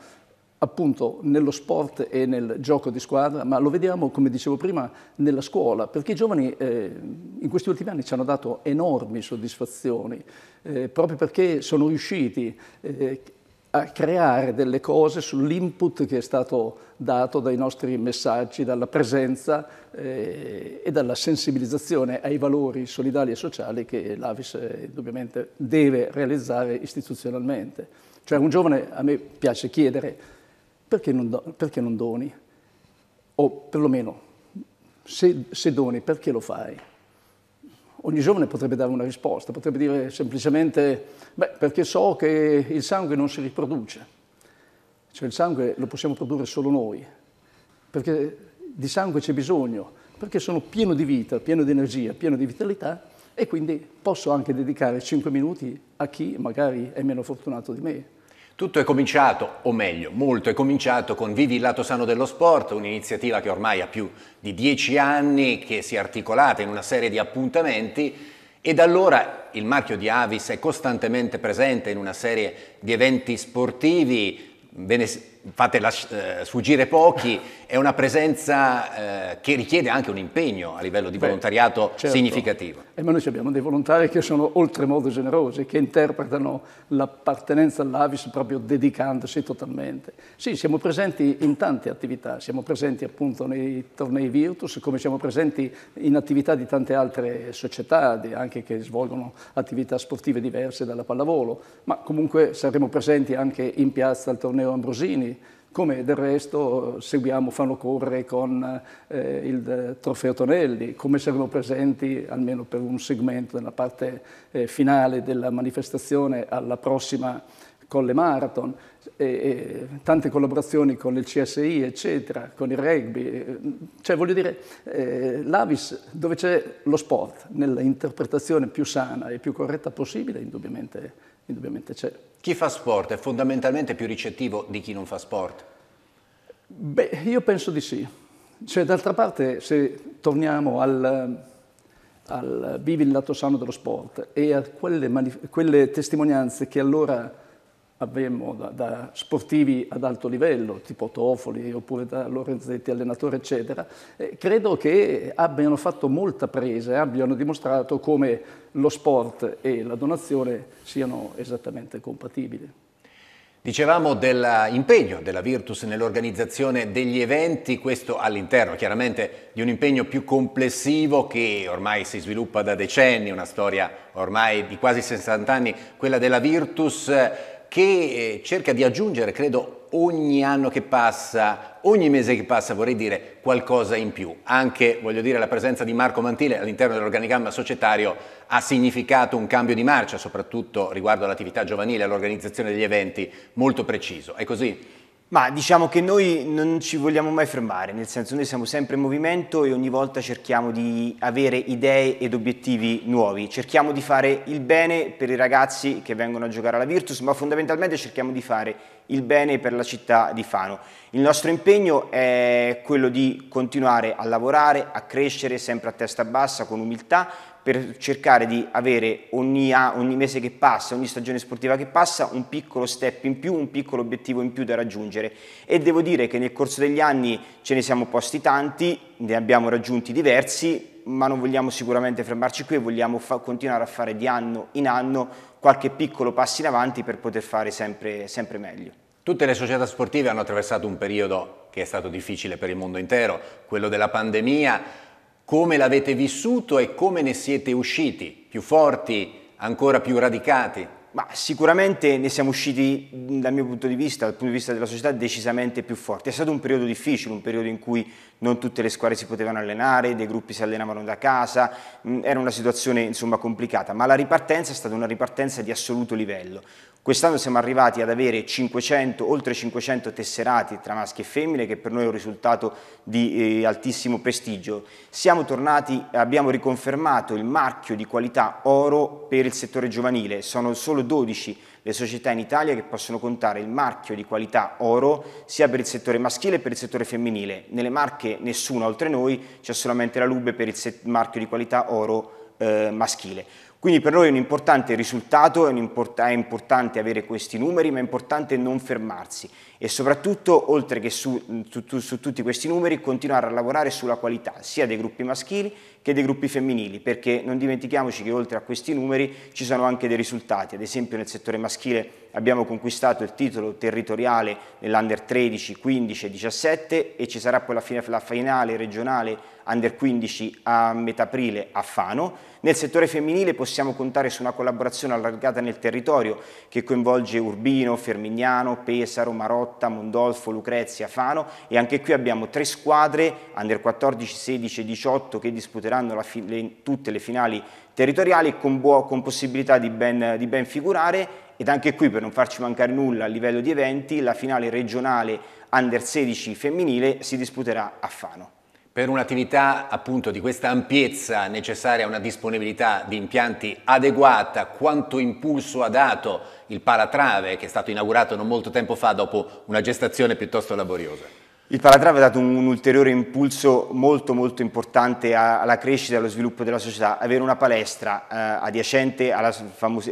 S5: appunto nello sport e nel gioco di squadra, ma lo vediamo, come dicevo prima, nella scuola, perché i giovani eh, in questi ultimi anni ci hanno dato enormi soddisfazioni, eh, proprio perché sono riusciti eh, a creare delle cose sull'input che è stato dato dai nostri messaggi, dalla presenza eh, e dalla sensibilizzazione ai valori solidali e sociali che l'Avis eh, indubbiamente deve realizzare istituzionalmente. Cioè un giovane, a me piace chiedere, perché non, do, perché non doni? O perlomeno, se, se doni, perché lo fai? ogni giovane potrebbe dare una risposta, potrebbe dire semplicemente, beh, perché so che il sangue non si riproduce, cioè il sangue lo possiamo produrre solo noi, perché di sangue c'è bisogno, perché sono pieno di vita, pieno di energia, pieno di vitalità e quindi posso anche dedicare 5 minuti a chi magari è meno fortunato di me.
S1: Tutto è cominciato, o meglio, molto è cominciato con Vivi il lato sano dello sport, un'iniziativa che ormai ha più di dieci anni, che si è articolata in una serie di appuntamenti e da allora il marchio di Avis è costantemente presente in una serie di eventi sportivi, ve ne fate las- eh, sfuggire pochi, è una presenza eh, che richiede anche un impegno a livello di volontariato Beh, certo. significativo.
S5: Eh, ma noi abbiamo dei volontari che sono oltremodo generosi, che interpretano l'appartenenza all'Avis proprio dedicandosi totalmente. Sì, siamo presenti in tante attività, siamo presenti appunto nei tornei Virtus, come siamo presenti in attività di tante altre società, anche che svolgono attività sportive diverse dalla pallavolo, ma comunque saremo presenti anche in piazza al torneo Ambrosini, come del resto seguiamo, fanno correre con eh, il trofeo Tonelli, come saranno presenti almeno per un segmento nella parte eh, finale della manifestazione alla prossima Colle Marathon, e, e tante collaborazioni con il CSI, eccetera, con il rugby. Cioè, voglio dire, eh, l'Avis, dove c'è lo sport, nell'interpretazione più sana e più corretta possibile, indubbiamente indubbiamente c'è.
S1: Chi fa sport è fondamentalmente più ricettivo di chi non fa
S5: sport? Beh, io penso di sì. Cioè, d'altra parte, se torniamo al, al vivi il lato sano dello sport e a quelle, quelle testimonianze che allora avremmo da, da, sportivi ad alto livello, tipo Tofoli oppure da Lorenzetti, allenatore eccetera, eh, credo che abbiano fatto molta presa, e abbiano dimostrato come lo sport e la donazione siano esattamente compatibili.
S1: Dicevamo dell'impegno della Virtus nell'organizzazione degli eventi, questo all'interno chiaramente di un impegno più complessivo che ormai si sviluppa da decenni, una storia ormai di quasi 60 anni, quella della Virtus che eh, cerca di aggiungere, credo, ogni anno che passa, ogni mese che passa, vorrei dire, qualcosa in più. Anche, voglio dire, la presenza di Marco Mantile all'interno dell'organigramma societario ha significato un cambio di marcia, soprattutto riguardo all'attività giovanile e all'organizzazione degli eventi, molto preciso. È così?
S4: Ma diciamo che noi non ci vogliamo mai fermare, nel senso noi siamo sempre in movimento e ogni volta cerchiamo di avere idee ed obiettivi nuovi. Cerchiamo di fare il bene per i ragazzi che vengono a giocare alla Virtus, ma fondamentalmente cerchiamo di fare il bene per la città di Fano. Il nostro impegno è quello di continuare a lavorare, a crescere sempre a testa bassa, con umiltà, per cercare di avere ogni, ogni, mese che passa, ogni stagione sportiva che passa, un piccolo step in più, un piccolo obiettivo in più da raggiungere. E devo dire che nel corso degli anni ce ne siamo posti tanti, ne abbiamo raggiunti diversi, ma non vogliamo sicuramente fermarci qui e vogliamo continuare a fare di anno in anno qualche piccolo passo in avanti per poter fare sempre, sempre meglio.
S1: Tutte le società sportive hanno attraversato un periodo che è stato difficile per il mondo intero, quello della pandemia come l'avete vissuto e come ne siete usciti, più forti, ancora più
S4: radicati? Ma sicuramente ne siamo usciti, dal mio punto di vista, dal punto di vista della società, decisamente più forti. È stato un periodo difficile, un periodo in cui non tutte le squadre si potevano allenare, dei gruppi si allenavano da casa, era una situazione insomma complicata, ma la ripartenza è stata una ripartenza di assoluto livello. Quest'anno siamo arrivati ad avere 500, oltre 500 tesserati tra maschi e femmine, che per noi è un risultato di eh, altissimo prestigio. Siamo tornati, abbiamo riconfermato il marchio di qualità oro per il settore giovanile, sono solo 12 le società in Italia che possono contare il marchio di qualità oro sia per il settore maschile che per il settore femminile. Nelle marche nessuna oltre noi, c'è solamente la Lube per il marchio di qualità oro eh, maschile. Quindi per noi è un importante risultato, è, import- è, importante avere questi numeri, ma è importante non fermarsi e soprattutto, oltre che su, su, su tutti questi numeri, continuare a lavorare sulla qualità sia dei gruppi maschili che dei gruppi femminili, perché non dimentichiamoci che oltre a questi numeri ci sono anche dei risultati, ad esempio nel settore maschile abbiamo conquistato il titolo territoriale nell'Under 13, 15 e 17 e ci sarà poi la, fine, la finale regionale under 15 a metà aprile a Fano. Nel settore femminile possiamo contare su una collaborazione allargata nel territorio che coinvolge Urbino, Fermignano, Pesaro, Marotta, Mondolfo, Lucrezia, Fano e anche qui abbiamo tre squadre under 14, 16 e 18 che disputeranno le, tutte le finali territoriali con, con possibilità di ben, di ben figurare ed anche qui per non farci mancare nulla a livello di eventi la finale regionale under 16 femminile si disputerà a Fano.
S1: Per un'attività appunto di questa ampiezza necessaria una disponibilità di impianti adeguata, quanto impulso ha dato il Palatrave che è stato inaugurato non molto tempo fa dopo una gestazione piuttosto laboriosa?
S4: Il Palatrave ha dato un, un, ulteriore impulso molto molto importante alla crescita e allo sviluppo della società. Avere una palestra eh, adiacente alla,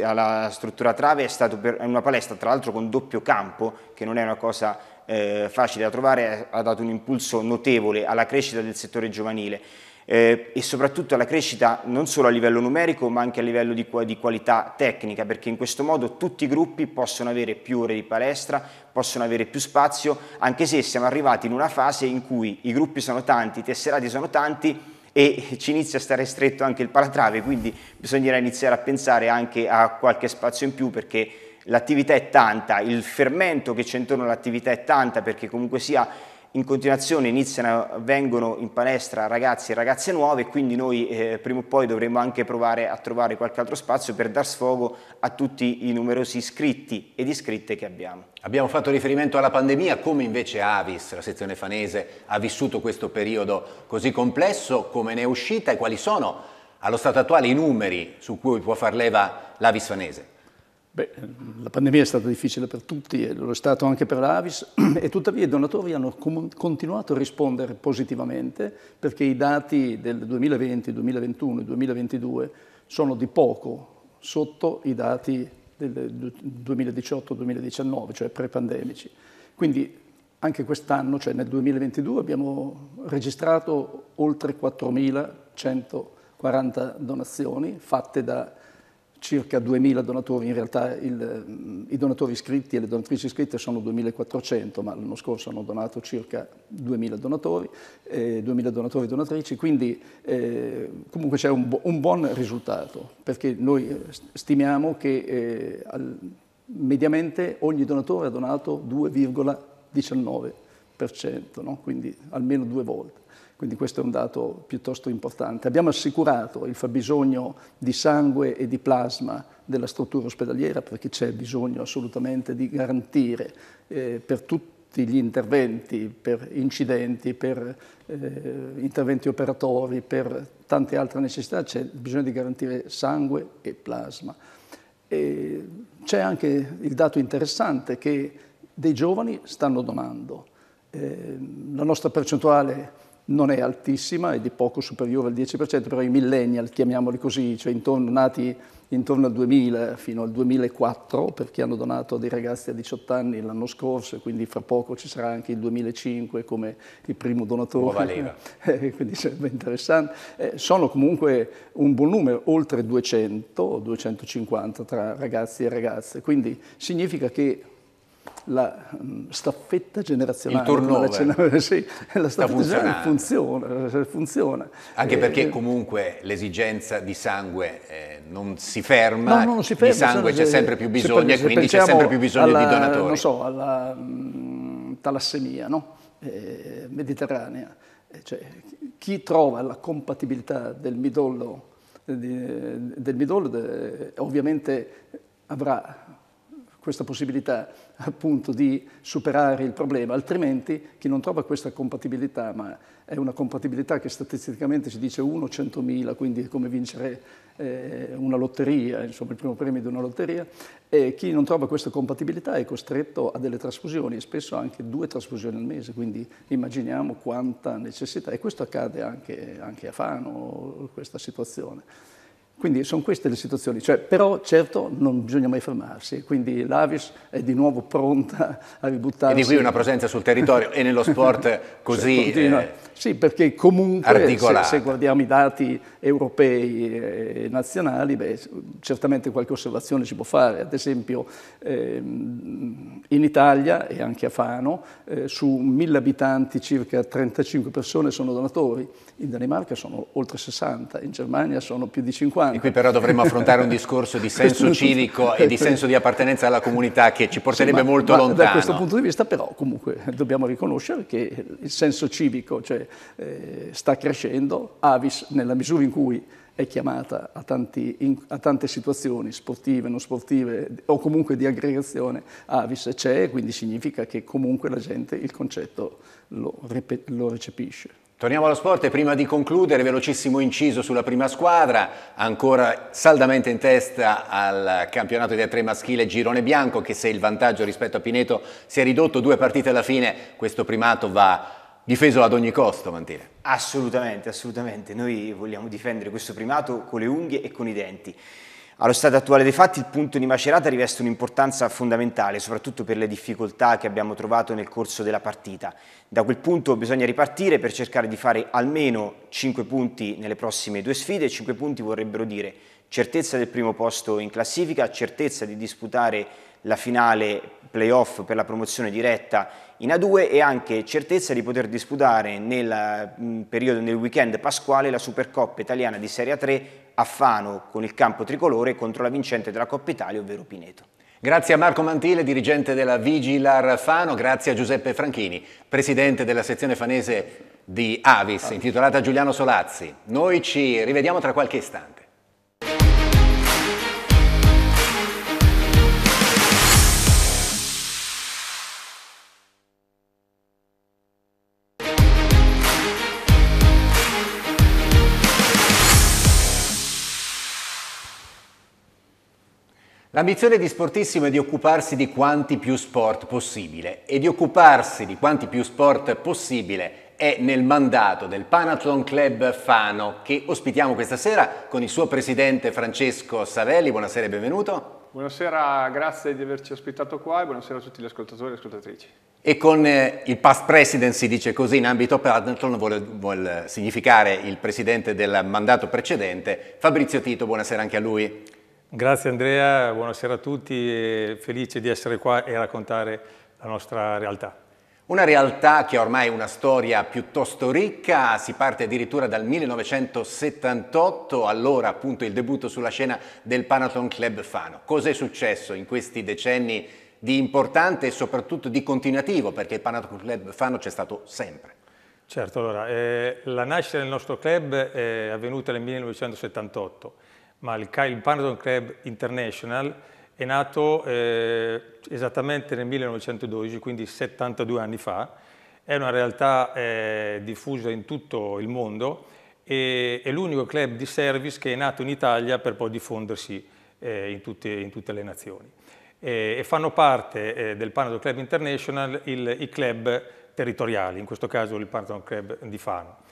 S4: alla, struttura Trave è stata una palestra tra l'altro con doppio campo, che non è una cosa eh, facile da trovare, ha dato un impulso notevole alla crescita del settore giovanile eh, e soprattutto alla crescita non solo a livello numerico ma anche a livello di, di, qualità tecnica perché in questo modo tutti i gruppi possono avere più ore di palestra, possono avere più spazio anche se siamo arrivati in una fase in cui i gruppi sono tanti, i tesserati sono tanti e ci inizia a stare stretto anche il palatrave quindi bisognerà iniziare a pensare anche a qualche spazio in più perché l'attività è tanta, il fermento che c'è intorno all'attività è tanta perché comunque sia in continuazione iniziano, vengono in palestra ragazzi e ragazze nuove e quindi noi eh, prima o poi dovremo anche provare a trovare qualche altro spazio per dar sfogo a tutti i numerosi iscritti ed iscritte che abbiamo. Abbiamo fatto
S1: riferimento alla pandemia, come invece Avis, la sezione fanese, ha vissuto questo periodo così complesso, come ne è uscita e quali sono allo stato attuale i numeri su cui può far leva l'Avis fanese?
S5: Beh, la pandemia è stata difficile per tutti e eh, lo è stato anche per l'Avis e tuttavia i donatori hanno continuato a rispondere positivamente perché i dati del 2020, 2021 e 2022 sono di poco sotto i dati del 2018-2019, cioè pre-pandemici. Quindi anche quest'anno, cioè nel 2022, abbiamo registrato oltre 4.140 donazioni fatte da circa 2.000 donatori, in realtà il, mm, i donatori iscritti e le donatrici iscritte sono 2.400, ma l'anno scorso hanno donato circa 2.000 donatori, eh, 2.000 donatori e donatrici, quindi eh, comunque c'è un, un, buon risultato, perché noi eh, stimiamo che eh, al, mediamente ogni donatore ha donato 2,19%, no? quindi almeno due volte. Quindi questo è un dato piuttosto importante. Abbiamo assicurato il fabbisogno di sangue e di plasma della struttura ospedaliera perché c'è bisogno assolutamente di garantire eh, per tutti gli interventi, per incidenti, per eh, interventi operatori, per tante altre necessità, c'è bisogno di garantire sangue e plasma. c'è anche il dato interessante che dei giovani stanno donando. Eh, la nostra percentuale non è altissima, è di poco superiore al 10%, però i millennial, chiamiamoli così, cioè intorno, nati intorno al 2000 fino al 2004, perché hanno donato a dei ragazzi a 18 anni l'anno scorso, quindi fra poco ci sarà anche il 2005 come il primo donatore, eh, quindi sarebbe interessante. Eh, sono comunque un buon numero, oltre 200 o 250 tra ragazzi e ragazze, quindi significa che la mm, staffetta generazionale. Il turnover. La, sì, la staffetta funziona. funziona. Anche perché eh,
S1: comunque l'esigenza di sangue eh, non si ferma, no, non si ferma di sangue se, c'è sempre più bisogno e quindi c'è sempre più bisogno alla, di donatori.
S5: Non so, alla mh, mm, talassemia no? eh, mediterranea. Eh, cioè, chi trova la compatibilità del midollo, eh, del midollo eh, ovviamente avrà questa possibilità appunto di superare il problema, altrimenti chi non trova questa compatibilità, ma è una compatibilità che statisticamente si dice 1 100.000, quindi è come vincere eh, una lotteria, insomma il primo premio di una lotteria, e chi non trova questa compatibilità è costretto a delle trasfusioni, spesso anche due trasfusioni al mese, quindi immaginiamo quanta necessità, e questo accade anche, anche a Fano, questa situazione. Quindi sono queste le situazioni, cioè, però certo non bisogna mai fermarsi, quindi l'Avis è di nuovo pronta a ributtarsi. E di qui una presenza sul territorio e nello sport cioè, così... Eh, sì, perché comunque se, se, guardiamo i dati europei e nazionali, beh, certamente qualche osservazione si può fare, ad esempio ehm, in Italia e anche a Fano eh, su 1000 abitanti circa 35 persone sono donatori in Danimarca sono oltre 60, in Germania sono più di 50. E qui però dovremmo affrontare un discorso di senso civico e di senso
S1: di appartenenza alla comunità che ci porterebbe sì, ma, molto ma lontano. Da questo punto
S5: di vista però comunque dobbiamo riconoscere che il senso civico cioè, eh, sta crescendo, Avis nella misura in cui è chiamata a, tanti, in, a, tante situazioni sportive, non sportive o comunque di aggregazione, Avis c'è, quindi significa che comunque la gente il concetto lo, lo recepisce.
S1: Torniamo allo sport e prima di concludere, velocissimo inciso sulla prima squadra, ancora saldamente in testa al campionato di A3 maschile Girone Bianco, che se il vantaggio rispetto a Pineto si è ridotto due partite alla fine,
S4: questo primato va
S1: difeso ad ogni costo, Mantine.
S4: Assolutamente, assolutamente. Noi vogliamo difendere questo primato con le unghie e con i denti. Allo stato attuale dei fatti il punto di Macerata riveste un'importanza fondamentale, soprattutto per le difficoltà che abbiamo trovato nel corso della partita. Da quel punto bisogna ripartire per cercare di fare almeno 5 punti nelle prossime due sfide, 5 punti vorrebbero dire certezza del primo posto in classifica, certezza di disputare la finale playoff per la promozione diretta in A2 e anche certezza di poter disputare nel mm, periodo, nel weekend pasquale, la Supercoppa italiana di Serie A3 a Fano con il campo tricolore contro la vincente della Coppa Italia, ovvero Pineto. Grazie a Marco Mantile, dirigente della Vigilar Fano, grazie a Giuseppe Franchini,
S1: presidente della sezione fanese di Avis, ah. intitolata Giuliano Solazzi. Noi ci rivediamo tra qualche istante. L'ambizione di Sportissimo è di occuparsi di quanti più sport possibile e di occuparsi di quanti più sport possibile è nel mandato del Panathlon Club Fano che ospitiamo questa sera con il suo presidente Francesco Savelli. Buonasera e benvenuto.
S6: Buonasera, grazie di averci ospitato qua e buonasera a tutti gli ascoltatori e le ascoltatrici.
S1: E con eh, il past president si dice così in ambito Panathlon, vuol, vuol significare il presidente del mandato precedente, Fabrizio Tito, buonasera anche a lui.
S7: Grazie Andrea, buonasera a tutti, felice di essere qua e raccontare la nostra realtà. Una
S1: realtà che ormai è una storia piuttosto ricca, si parte addirittura dal 1978, allora appunto il debutto sulla scena del Panathon Club Fano. Cos'è successo in questi decenni di importante e soprattutto di continuativo? Perché il Panathon Club Fano c'è stato sempre.
S7: Certo, allora, eh, la nascita del nostro club è avvenuta nel 1978 ma il Kyle Pardon Club International è nato eh, esattamente nel 1912, quindi 72 anni fa, è una realtà eh, diffusa in tutto il mondo e è l'unico club di service che è nato in Italia per poi diffondersi eh, in, tutte, in, tutte, le nazioni. E, eh, e fanno parte eh, del Panadon Club International il, i club territoriali, in questo caso il Panadon Club di Fano.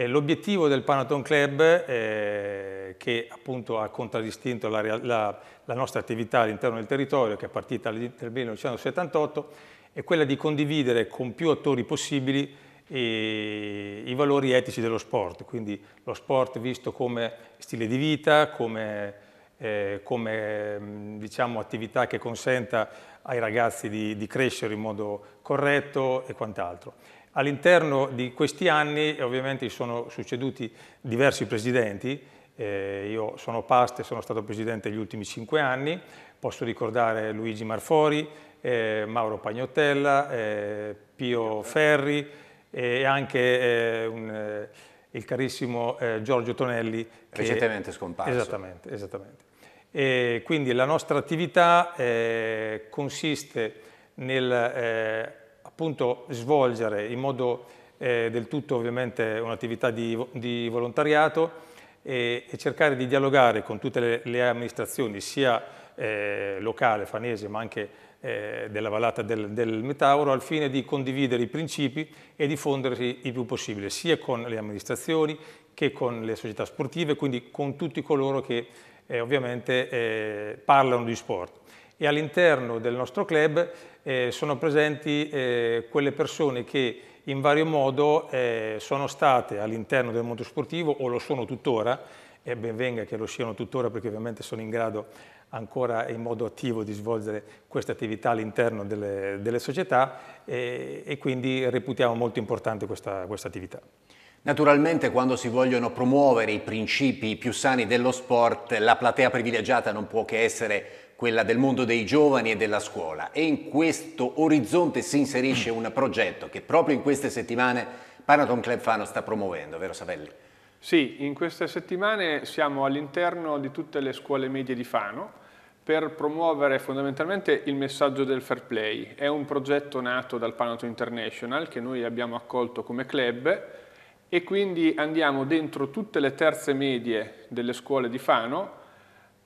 S7: Eh, l'obiettivo del Panathon Club, eh, che appunto ha contraddistinto la, la, la nostra attività all'interno del territorio, che è partita nel 1978, è quella di condividere con più attori possibili eh, i valori etici dello sport, quindi lo sport visto come stile di vita, come, eh, come diciamo, attività che consenta ai ragazzi di, di crescere in modo corretto e quant'altro. All'interno di questi anni ovviamente sono succeduti diversi presidenti, eh, io sono Paste, sono stato presidente gli ultimi cinque anni, posso ricordare Luigi Marfori, eh, Mauro Pagnotella, eh, Pio Ferri e anche eh, un, eh, il carissimo eh, Giorgio Tonelli. Recentemente scomparso. Esattamente, esattamente. E quindi la nostra attività consiste nel appunto svolgere in modo eh, del tutto ovviamente un'attività di, di, volontariato e, e, cercare di dialogare con tutte le, le amministrazioni, sia eh, locale, fanese, ma anche eh, della vallata del, del, Metauro, al fine di condividere i principi e diffondersi il più possibile, sia con le amministrazioni che con le società sportive, quindi con tutti coloro che eh, ovviamente eh, parlano di sport. E all'interno del nostro club eh, sono presenti eh, quelle persone che in vario modo eh, sono state all'interno del mondo sportivo o lo sono tuttora, e ben venga che lo siano tuttora perché ovviamente sono in grado ancora in modo attivo di svolgere queste attività all'interno delle, delle, società e, e, quindi reputiamo molto importante questa, questa attività.
S1: Naturalmente quando si vogliono promuovere i principi più sani dello sport la platea privilegiata non può che essere quella del mondo dei giovani e della scuola e in questo orizzonte si inserisce un progetto che proprio in queste settimane Panathon Club Fano sta promuovendo, vero Savelli?
S6: Sì, in queste settimane siamo all'interno di tutte le scuole medie di Fano per promuovere fondamentalmente il messaggio del fair play. È un progetto nato dal Panathon International che noi abbiamo accolto come club e quindi andiamo dentro tutte le terze medie delle scuole di Fano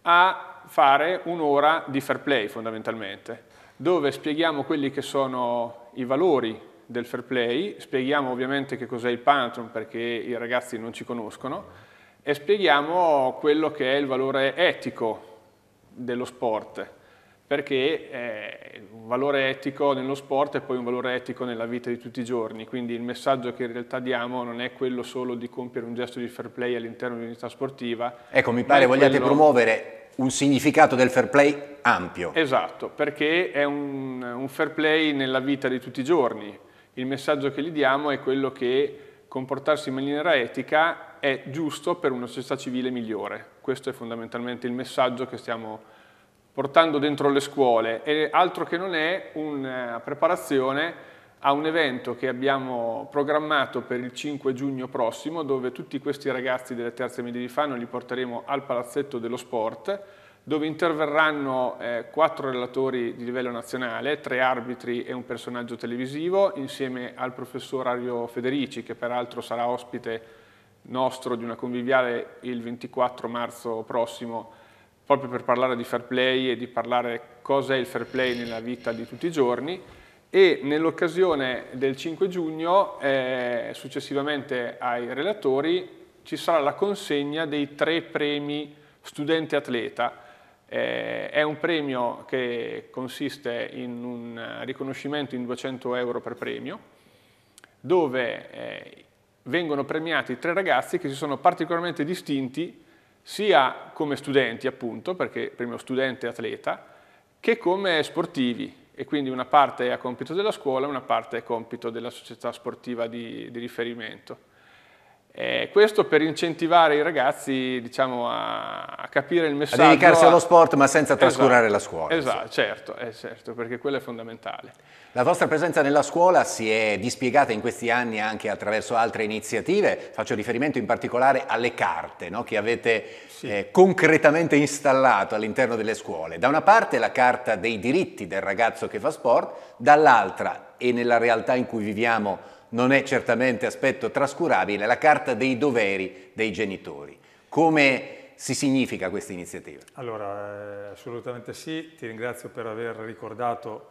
S6: a fare un'ora di fair play fondamentalmente, dove spieghiamo quelli che sono i valori del fair play, spieghiamo ovviamente che cos'è il Pantheon perché i ragazzi non ci conoscono e spieghiamo quello che è il valore etico dello sport, perché un valore etico nello sport è poi un valore etico nella vita di tutti i giorni, quindi il messaggio che in realtà diamo non è quello solo di compiere un gesto di fair play all'interno di un'unità sportiva.
S1: Ecco, mi pare vogliate quello... promuovere un significato del fair play ampio.
S6: Esatto, perché è un, un fair play nella vita di tutti i giorni. Il messaggio che gli diamo è quello che comportarsi in maniera etica è giusto per una società civile migliore. Questo è fondamentalmente il messaggio che stiamo portando dentro le scuole e altro che non è una preparazione a un evento che abbiamo programmato per il 5 giugno prossimo dove tutti questi ragazzi delle terze medie di Fano li porteremo al Palazzetto dello Sport dove interverranno eh, quattro relatori di livello nazionale, tre arbitri e un personaggio televisivo insieme al professor Ario Federici che peraltro sarà ospite nostro di una conviviale il 24 marzo prossimo proprio per parlare di fair play e di parlare cos'è il fair play nella vita di tutti i giorni e nell'occasione del 5 giugno, eh, successivamente ai relatori, ci sarà la consegna dei tre premi studente atleta. Eh, è un premio che consiste in un riconoscimento in 200 euro per premio, dove eh, vengono premiati tre ragazzi che si sono particolarmente distinti sia come studenti appunto, perché premio studente atleta, che come sportivi, e quindi una parte è a compito della scuola e una parte è a compito della società sportiva di, di riferimento. Eh, questo per incentivare i ragazzi diciamo, a, a, capire il messaggio. A dedicarsi a... allo sport ma senza esatto. trascurare esatto, la scuola. Esatto, sì. certo, eh, certo, perché quello è fondamentale.
S1: La vostra presenza nella scuola si è dispiegata in questi anni anche attraverso altre iniziative, faccio riferimento in particolare alle carte no? che avete sì. eh, concretamente installato all'interno delle scuole. Da una parte la carta dei diritti del ragazzo che fa sport, dall'altra, e nella realtà in cui viviamo, non è certamente aspetto trascurabile, la carta dei doveri dei genitori. Come si significa questa iniziativa?
S7: Allora, eh, assolutamente sì, ti ringrazio per aver ricordato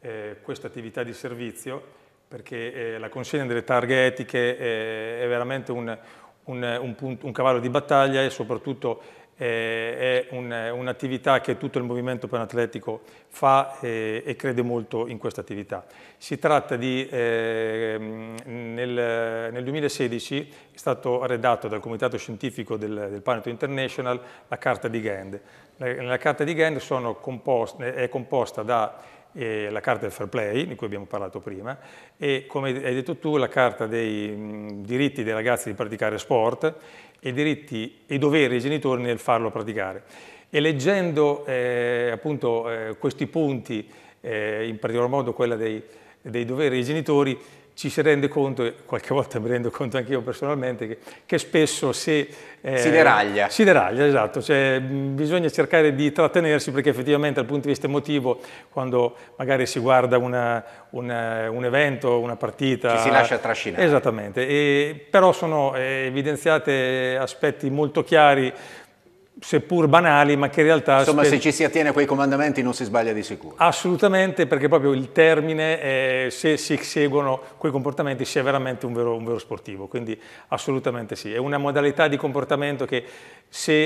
S7: eh, questa attività di servizio perché eh, la consegna delle targhe etiche eh, è veramente un, un, un, punto, un cavallo di battaglia e soprattutto eh, è eh, un'attività che tutto il movimento panatletico fa eh, e crede molto in questa attività. Si tratta di, eh, nel, nel, 2016 è stato redatto dal comitato scientifico del, del Panato International la carta di Gand. La, la carta di Gand compost, è composta da eh, la carta del fair play, di cui abbiamo parlato prima, e come hai detto tu la carta dei mh, mm, diritti dei ragazzi di praticare sport e diritti e doveri dei genitori nel farlo praticare. E leggendo eh, appunto eh, questi punti, eh, in particolar modo quella dei, dei doveri dei genitori, ci si rende conto, e qualche volta mi rendo conto anche io personalmente, che, che spesso se... Eh, si deraglia. Si deraglia, esatto. Cioè, bisogna cercare di trattenersi perché effettivamente dal punto di vista emotivo, quando magari si guarda una, una, eh, un evento, una partita... Ci si lascia trascinare. Esattamente. E, però sono eh, evidenziati aspetti molto chiari seppur banali, ma che in realtà... Insomma, se ci
S1: si attiene a quei comandamenti non si sbaglia di sicuro.
S7: Assolutamente, perché proprio il termine, eh, se si seguono quei comportamenti, si è veramente un vero, un vero, sportivo. Quindi assolutamente sì. È una modalità di comportamento che se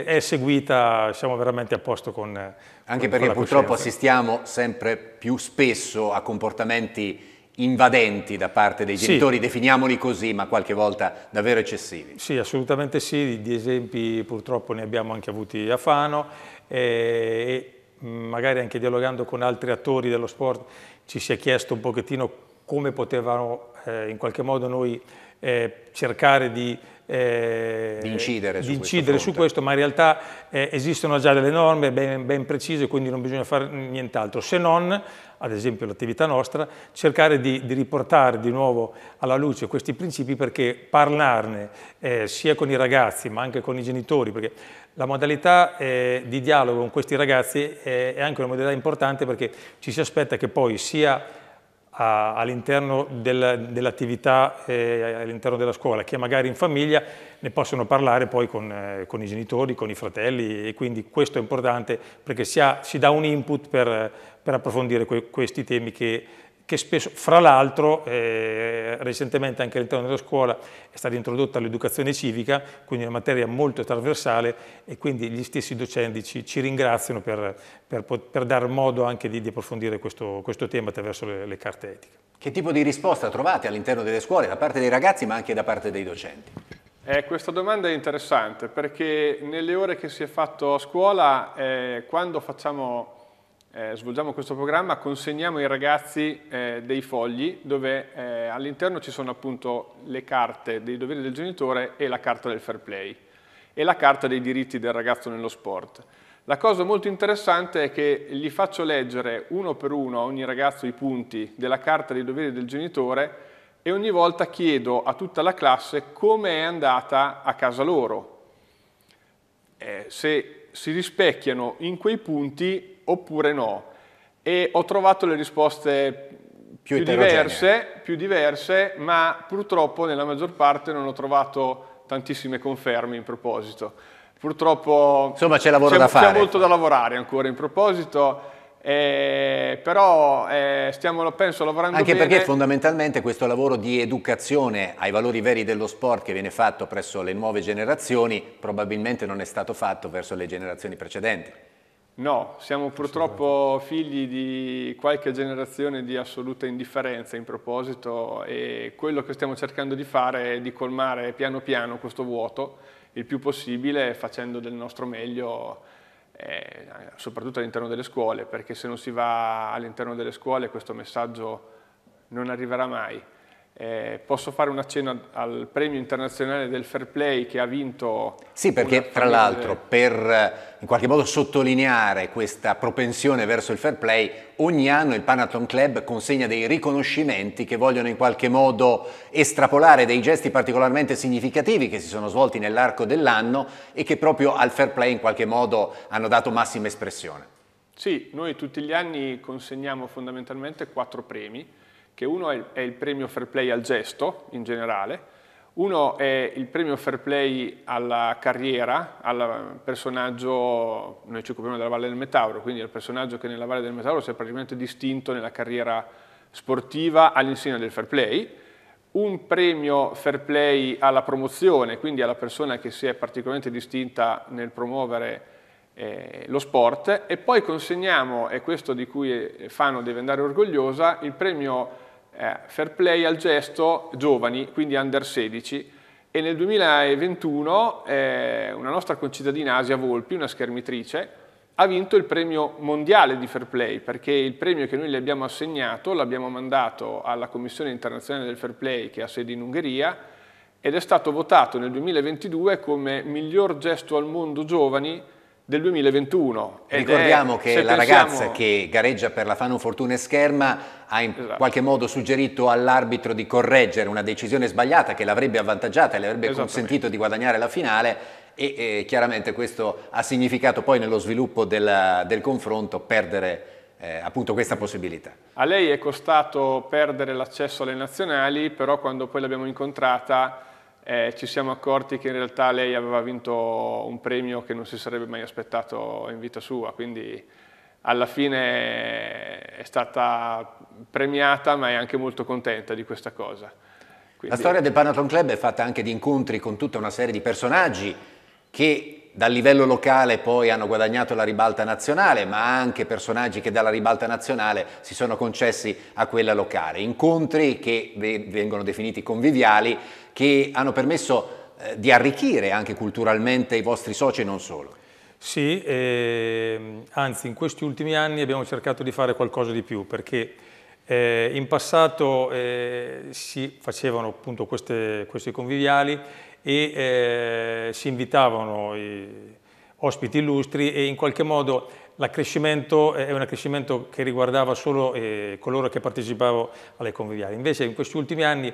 S7: eh, è seguita siamo veramente a posto con... Anche con, perché con purtroppo
S1: assistiamo sempre più spesso a comportamenti invadenti da parte dei genitori, sì. definiamoli così, ma qualche volta davvero eccessivi.
S7: Sì, assolutamente sì, di esempi purtroppo ne abbiamo anche avuti a Fano e mm, magari anche dialogando con altri attori dello sport ci si è chiesto un pochettino come potevano eh, in qualche modo noi eh, cercare di eh, di incidere, su, incidere questo su, questo ma in realtà eh, esistono già delle norme ben, ben precise, quindi non bisogna fare nient'altro, se non, ad esempio l'attività nostra, cercare di, di, riportare di nuovo alla luce questi principi perché parlarne eh, sia con i ragazzi ma anche con i genitori, perché la modalità eh, di dialogo con questi ragazzi eh, è anche una modalità importante perché ci si aspetta che poi sia all'interno dell'attività, eh, all'interno della scuola, che magari in famiglia ne possono parlare poi con, eh, con, i genitori, con i fratelli e quindi questo è importante perché si, ha, si dà un input per, per approfondire que, questi temi che che spesso, fra l'altro, eh, recentemente anche all'interno della scuola è stata introdotta l'educazione civica, quindi una materia molto trasversale e quindi gli stessi docenti ci, ci ringraziano per, per, per, dar modo anche di, di approfondire questo, questo, tema attraverso le, le carte etiche. Che tipo di
S1: risposta trovate all'interno delle scuole da parte dei ragazzi ma anche da parte dei docenti? Eh, questa domanda è
S6: interessante perché nelle ore che si è fatto a scuola, eh, quando facciamo eh, svolgiamo questo programma consegniamo ai ragazzi eh, dei fogli dove eh, all'interno ci sono appunto le carte dei doveri del genitore e la carta del fair play e la carta dei diritti del ragazzo nello sport. La cosa molto interessante è che gli faccio leggere uno per uno a ogni ragazzo i punti della carta dei doveri del genitore e ogni volta chiedo a tutta la classe come è andata a casa loro. Eh, se si rispecchiano in quei punti oppure no. E ho trovato le risposte più, più, diverse, più diverse, ma purtroppo nella maggior parte non ho trovato tantissime conferme in proposito. Purtroppo Insomma, c'è, lavoro c'è, da c'è molto da lavorare ancora in proposito. Eh, però eh, stiamo, penso, lavorando Anche bene. perché
S1: fondamentalmente questo lavoro di educazione ai valori veri dello sport che viene fatto presso le nuove generazioni probabilmente non è stato fatto verso le generazioni precedenti.
S6: No, siamo purtroppo figli di qualche generazione di assoluta indifferenza in proposito e quello che stiamo cercando di fare è di colmare piano piano questo vuoto il più possibile facendo del nostro meglio eh, soprattutto all'interno delle scuole perché se non si va all'interno delle scuole questo messaggio non arriverà mai. Eh, posso fare un accenno al premio internazionale del fair play che ha vinto...
S1: Sì, perché tra l'altro per eh, in qualche modo sottolineare questa propensione verso il fair play, ogni anno il Panathon Club consegna dei riconoscimenti che vogliono in qualche modo estrapolare dei gesti particolarmente significativi che si sono svolti nell'arco dell'anno e che proprio al fair play in qualche modo hanno dato massima espressione.
S6: Sì, noi tutti gli anni consegniamo fondamentalmente quattro premi che uno è il premio fair play al gesto in generale, uno è il premio fair play alla carriera, al personaggio, noi ci occupiamo della Valle del Metauro, quindi al personaggio che nella Valle del Metauro si è praticamente distinto nella carriera sportiva all'insegna del fair play, un premio fair play alla promozione, quindi alla persona che si è particolarmente distinta nel promuovere eh, lo sport, e poi consegniamo, e questo di cui eh, Fano deve andare orgogliosa, il premio eh, fair play al gesto giovani, quindi under 16, e nel 2021 eh, una nostra concittadina Asia Volpi, una schermitrice, ha vinto il premio mondiale di fair play perché il premio che noi le abbiamo assegnato l'abbiamo mandato alla Commissione internazionale del fair play che ha sede in Ungheria ed è stato votato nel 2022 come miglior gesto al mondo giovani del 2021. Ricordiamo è, che la pensiamo... ragazza
S1: che gareggia per la Fano Fortuna e Scherma ha in esatto. qualche modo suggerito all'arbitro di correggere una decisione sbagliata che l'avrebbe avvantaggiata e le avrebbe consentito di guadagnare la finale e, e, chiaramente questo ha significato poi nello sviluppo della, del confronto perdere eh, appunto questa possibilità.
S6: A lei è costato perdere l'accesso alle nazionali, però quando poi l'abbiamo incontrata eh, ci siamo accorti che in realtà lei aveva vinto un premio che non si sarebbe mai aspettato in vita sua, quindi alla fine è stata premiata ma è anche molto contenta di
S1: questa cosa. Quindi... La storia del Panathon Club è fatta anche di incontri con tutta una serie di personaggi che dal livello locale poi hanno guadagnato la ribalta nazionale, ma anche personaggi che dalla ribalta nazionale si sono concessi a quella locale. Incontri che vengono definiti conviviali, che hanno permesso eh, di arricchire anche culturalmente i vostri soci e non solo.
S7: Sì, eh, anzi in questi ultimi anni abbiamo cercato di fare qualcosa di più perché eh, in passato eh, si facevano appunto queste, questi conviviali e eh, si invitavano ospiti illustri e in qualche modo l'accrescimento eh, è un accrescimento che riguardava solo eh, coloro che partecipavano alle conviviali. Invece in questi ultimi anni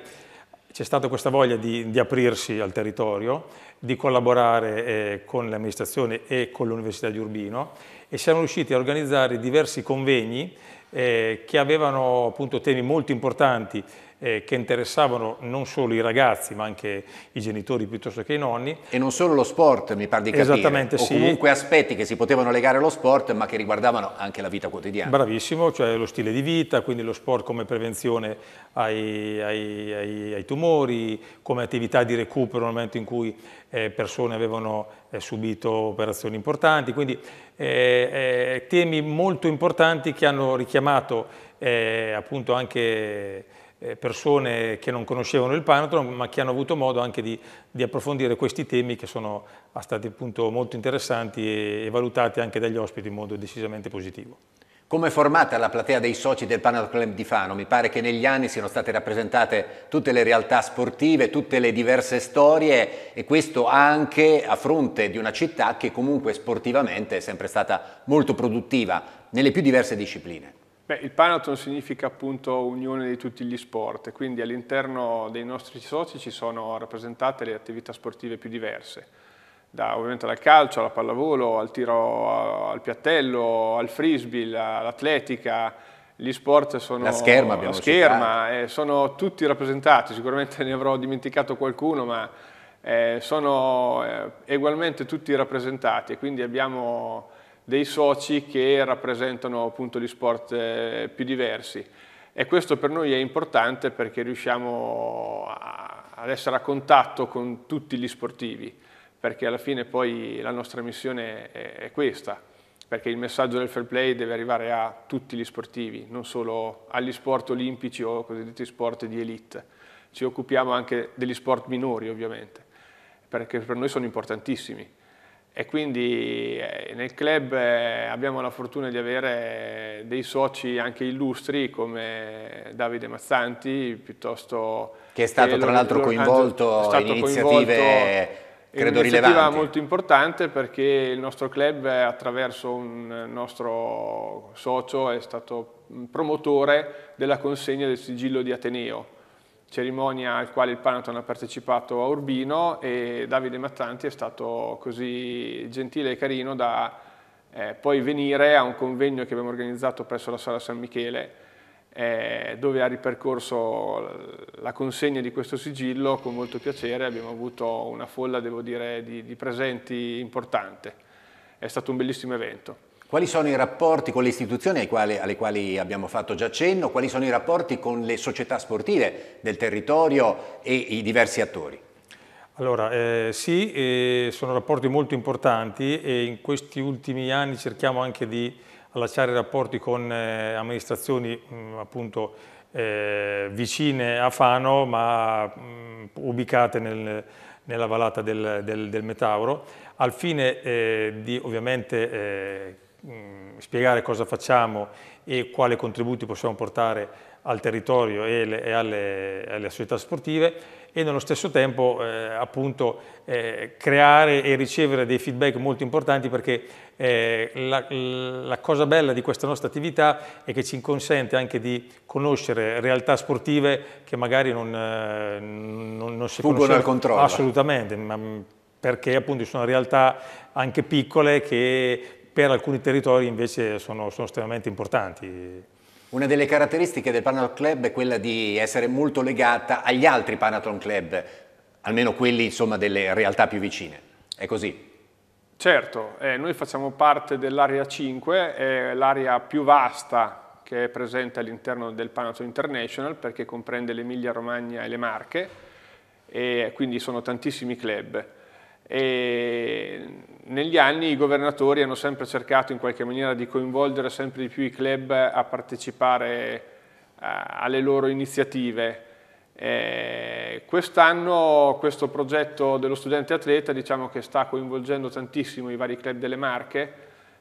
S7: c'è stata questa voglia di, di, aprirsi al territorio, di collaborare eh, con l'amministrazione e con l'Università di Urbino e siamo riusciti a organizzare diversi convegni eh, che avevano appunto temi molto importanti eh, che interessavano non solo i ragazzi ma anche i genitori piuttosto che i nonni. E non solo
S1: lo sport, mi pare di capire. Esattamente o sì. comunque aspetti che si potevano legare allo sport ma che riguardavano anche la vita quotidiana.
S7: Bravissimo, cioè lo stile di vita, quindi lo sport come prevenzione ai, ai, ai, ai tumori, come attività di recupero nel momento in cui eh, persone avevano eh, subito operazioni importanti, quindi eh, eh temi molto importanti che hanno richiamato eh, appunto anche eh, persone che non conoscevano il Panathlon ma che hanno avuto modo anche di, di approfondire questi temi che sono ah, stati appunto molto interessanti e, e valutati anche dagli ospiti in modo decisamente positivo.
S1: Come è formata la platea dei soci del Panel Club di Fano? Mi pare che negli anni siano state rappresentate tutte le realtà sportive, tutte le diverse storie e questo anche a fronte di una città che comunque sportivamente è sempre stata molto produttiva nelle più diverse discipline.
S6: Beh, il Panathon significa appunto unione di tutti gli sport, quindi all'interno dei nostri soci ci sono rappresentate le attività sportive più diverse, da, ovviamente dal calcio, alla pallavolo, al tiro al piattello, al frisbee, all'atletica, gli sport sono... La scherma abbiamo La scherma, eh, sono tutti rappresentati, sicuramente ne avrò dimenticato qualcuno, ma eh, sono eh, ugualmente tutti rappresentati e quindi abbiamo dei soci che rappresentano appunto gli sport eh, più diversi. E questo per noi è importante perché riusciamo ad essere a contatto con tutti gli sportivi, perché alla fine poi la nostra missione è, è questa, perché il messaggio del fair play deve arrivare a tutti gli sportivi, non solo agli sport olimpici o cosiddetti sport di elite. Ci occupiamo anche degli sport minori ovviamente, perché per noi sono importantissimi e quindi eh, nel club eh, abbiamo la fortuna di avere dei soci anche illustri come Davide Mazzanti piuttosto che è stato che tra l'altro coinvolto in iniziative credo rilevanti. Un'iniziativa molto importante perché il nostro club eh, attraverso un nostro socio è stato promotore della consegna del sigillo di Ateneo cerimonia al quale il Panathon ha partecipato a Urbino e Davide Mattanti è stato così gentile e carino da eh, poi venire a un convegno che abbiamo organizzato presso la Sala San Michele eh, dove ha ripercorso la consegna di questo sigillo con molto piacere, abbiamo avuto una folla devo dire di, di presenti importante, è stato un bellissimo evento.
S1: Quali sono i rapporti con le istituzioni alle quali, alle quali, abbiamo fatto già cenno? Quali sono i rapporti con le società sportive del territorio e i diversi attori?
S7: Allora, eh, sì, eh, sono rapporti molto importanti e in questi ultimi anni cerchiamo anche di allacciare rapporti con eh, amministrazioni mh, mm, appunto eh, vicine a Fano ma mh, mm, ubicate nel, nella valata del, del, del, Metauro al fine eh, di ovviamente eh, Mm, spiegare cosa facciamo e quali contributi possiamo portare al territorio e, le, e alle, alle, società sportive e nello stesso tempo eh, appunto eh, creare e ricevere dei feedback molto importanti perché eh, la, la, cosa bella di questa nostra attività è che ci consente anche di conoscere realtà sportive che magari non, eh, non, non si Fuggono al controllo. Assolutamente, ma, mm, perché appunto sono realtà anche piccole che per alcuni territori invece sono, sono estremamente importanti.
S1: Una delle caratteristiche del Panathlon Club è quella di essere molto legata agli altri Panathlon Club, almeno quelli insomma, delle realtà più vicine. È così?
S6: Certo, eh, noi facciamo parte dell'area 5, è l'area più vasta che è presente all'interno del Panathlon International perché comprende l'Emilia Romagna e le Marche e quindi sono tantissimi club. E negli anni i governatori hanno sempre cercato in qualche maniera di coinvolgere sempre di più i club a partecipare eh, alle loro iniziative. Quest'anno questo progetto dello studente atleta diciamo che sta coinvolgendo tantissimo i vari club delle Marche,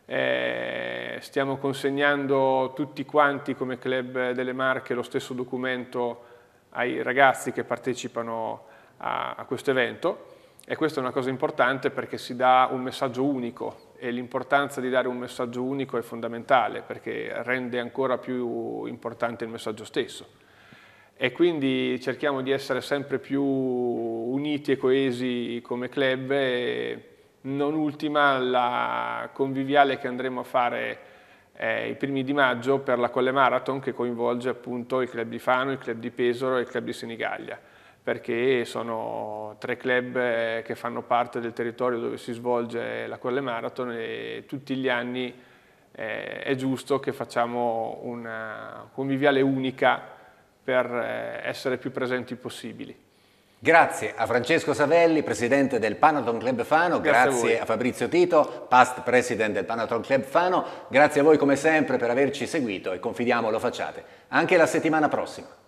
S6: eh, stiamo consegnando tutti quanti come club delle Marche lo stesso documento ai ragazzi che partecipano a, a questo evento e questa è una cosa importante perché si dà un messaggio unico e l'importanza di dare un messaggio unico è fondamentale perché rende ancora più importante il messaggio stesso. E quindi cerchiamo di essere sempre più uniti e coesi come club e non ultima la conviviale che andremo a fare eh, i primi di maggio per la Colle Marathon che coinvolge appunto i club di Fano, il club di Pesaro e il club di Senigallia perché sono tre club eh, che fanno parte del territorio dove si svolge la Colle Marathon e tutti gli anni eh, è giusto che facciamo una conviviale unica per eh, essere più presenti possibili.
S1: Grazie a Francesco Savelli, presidente del Panathon Club Fano, grazie, grazie a, a, Fabrizio Tito, past president del Panathon Club Fano, grazie a voi come sempre per averci seguito e confidiamo lo facciate anche la settimana prossima.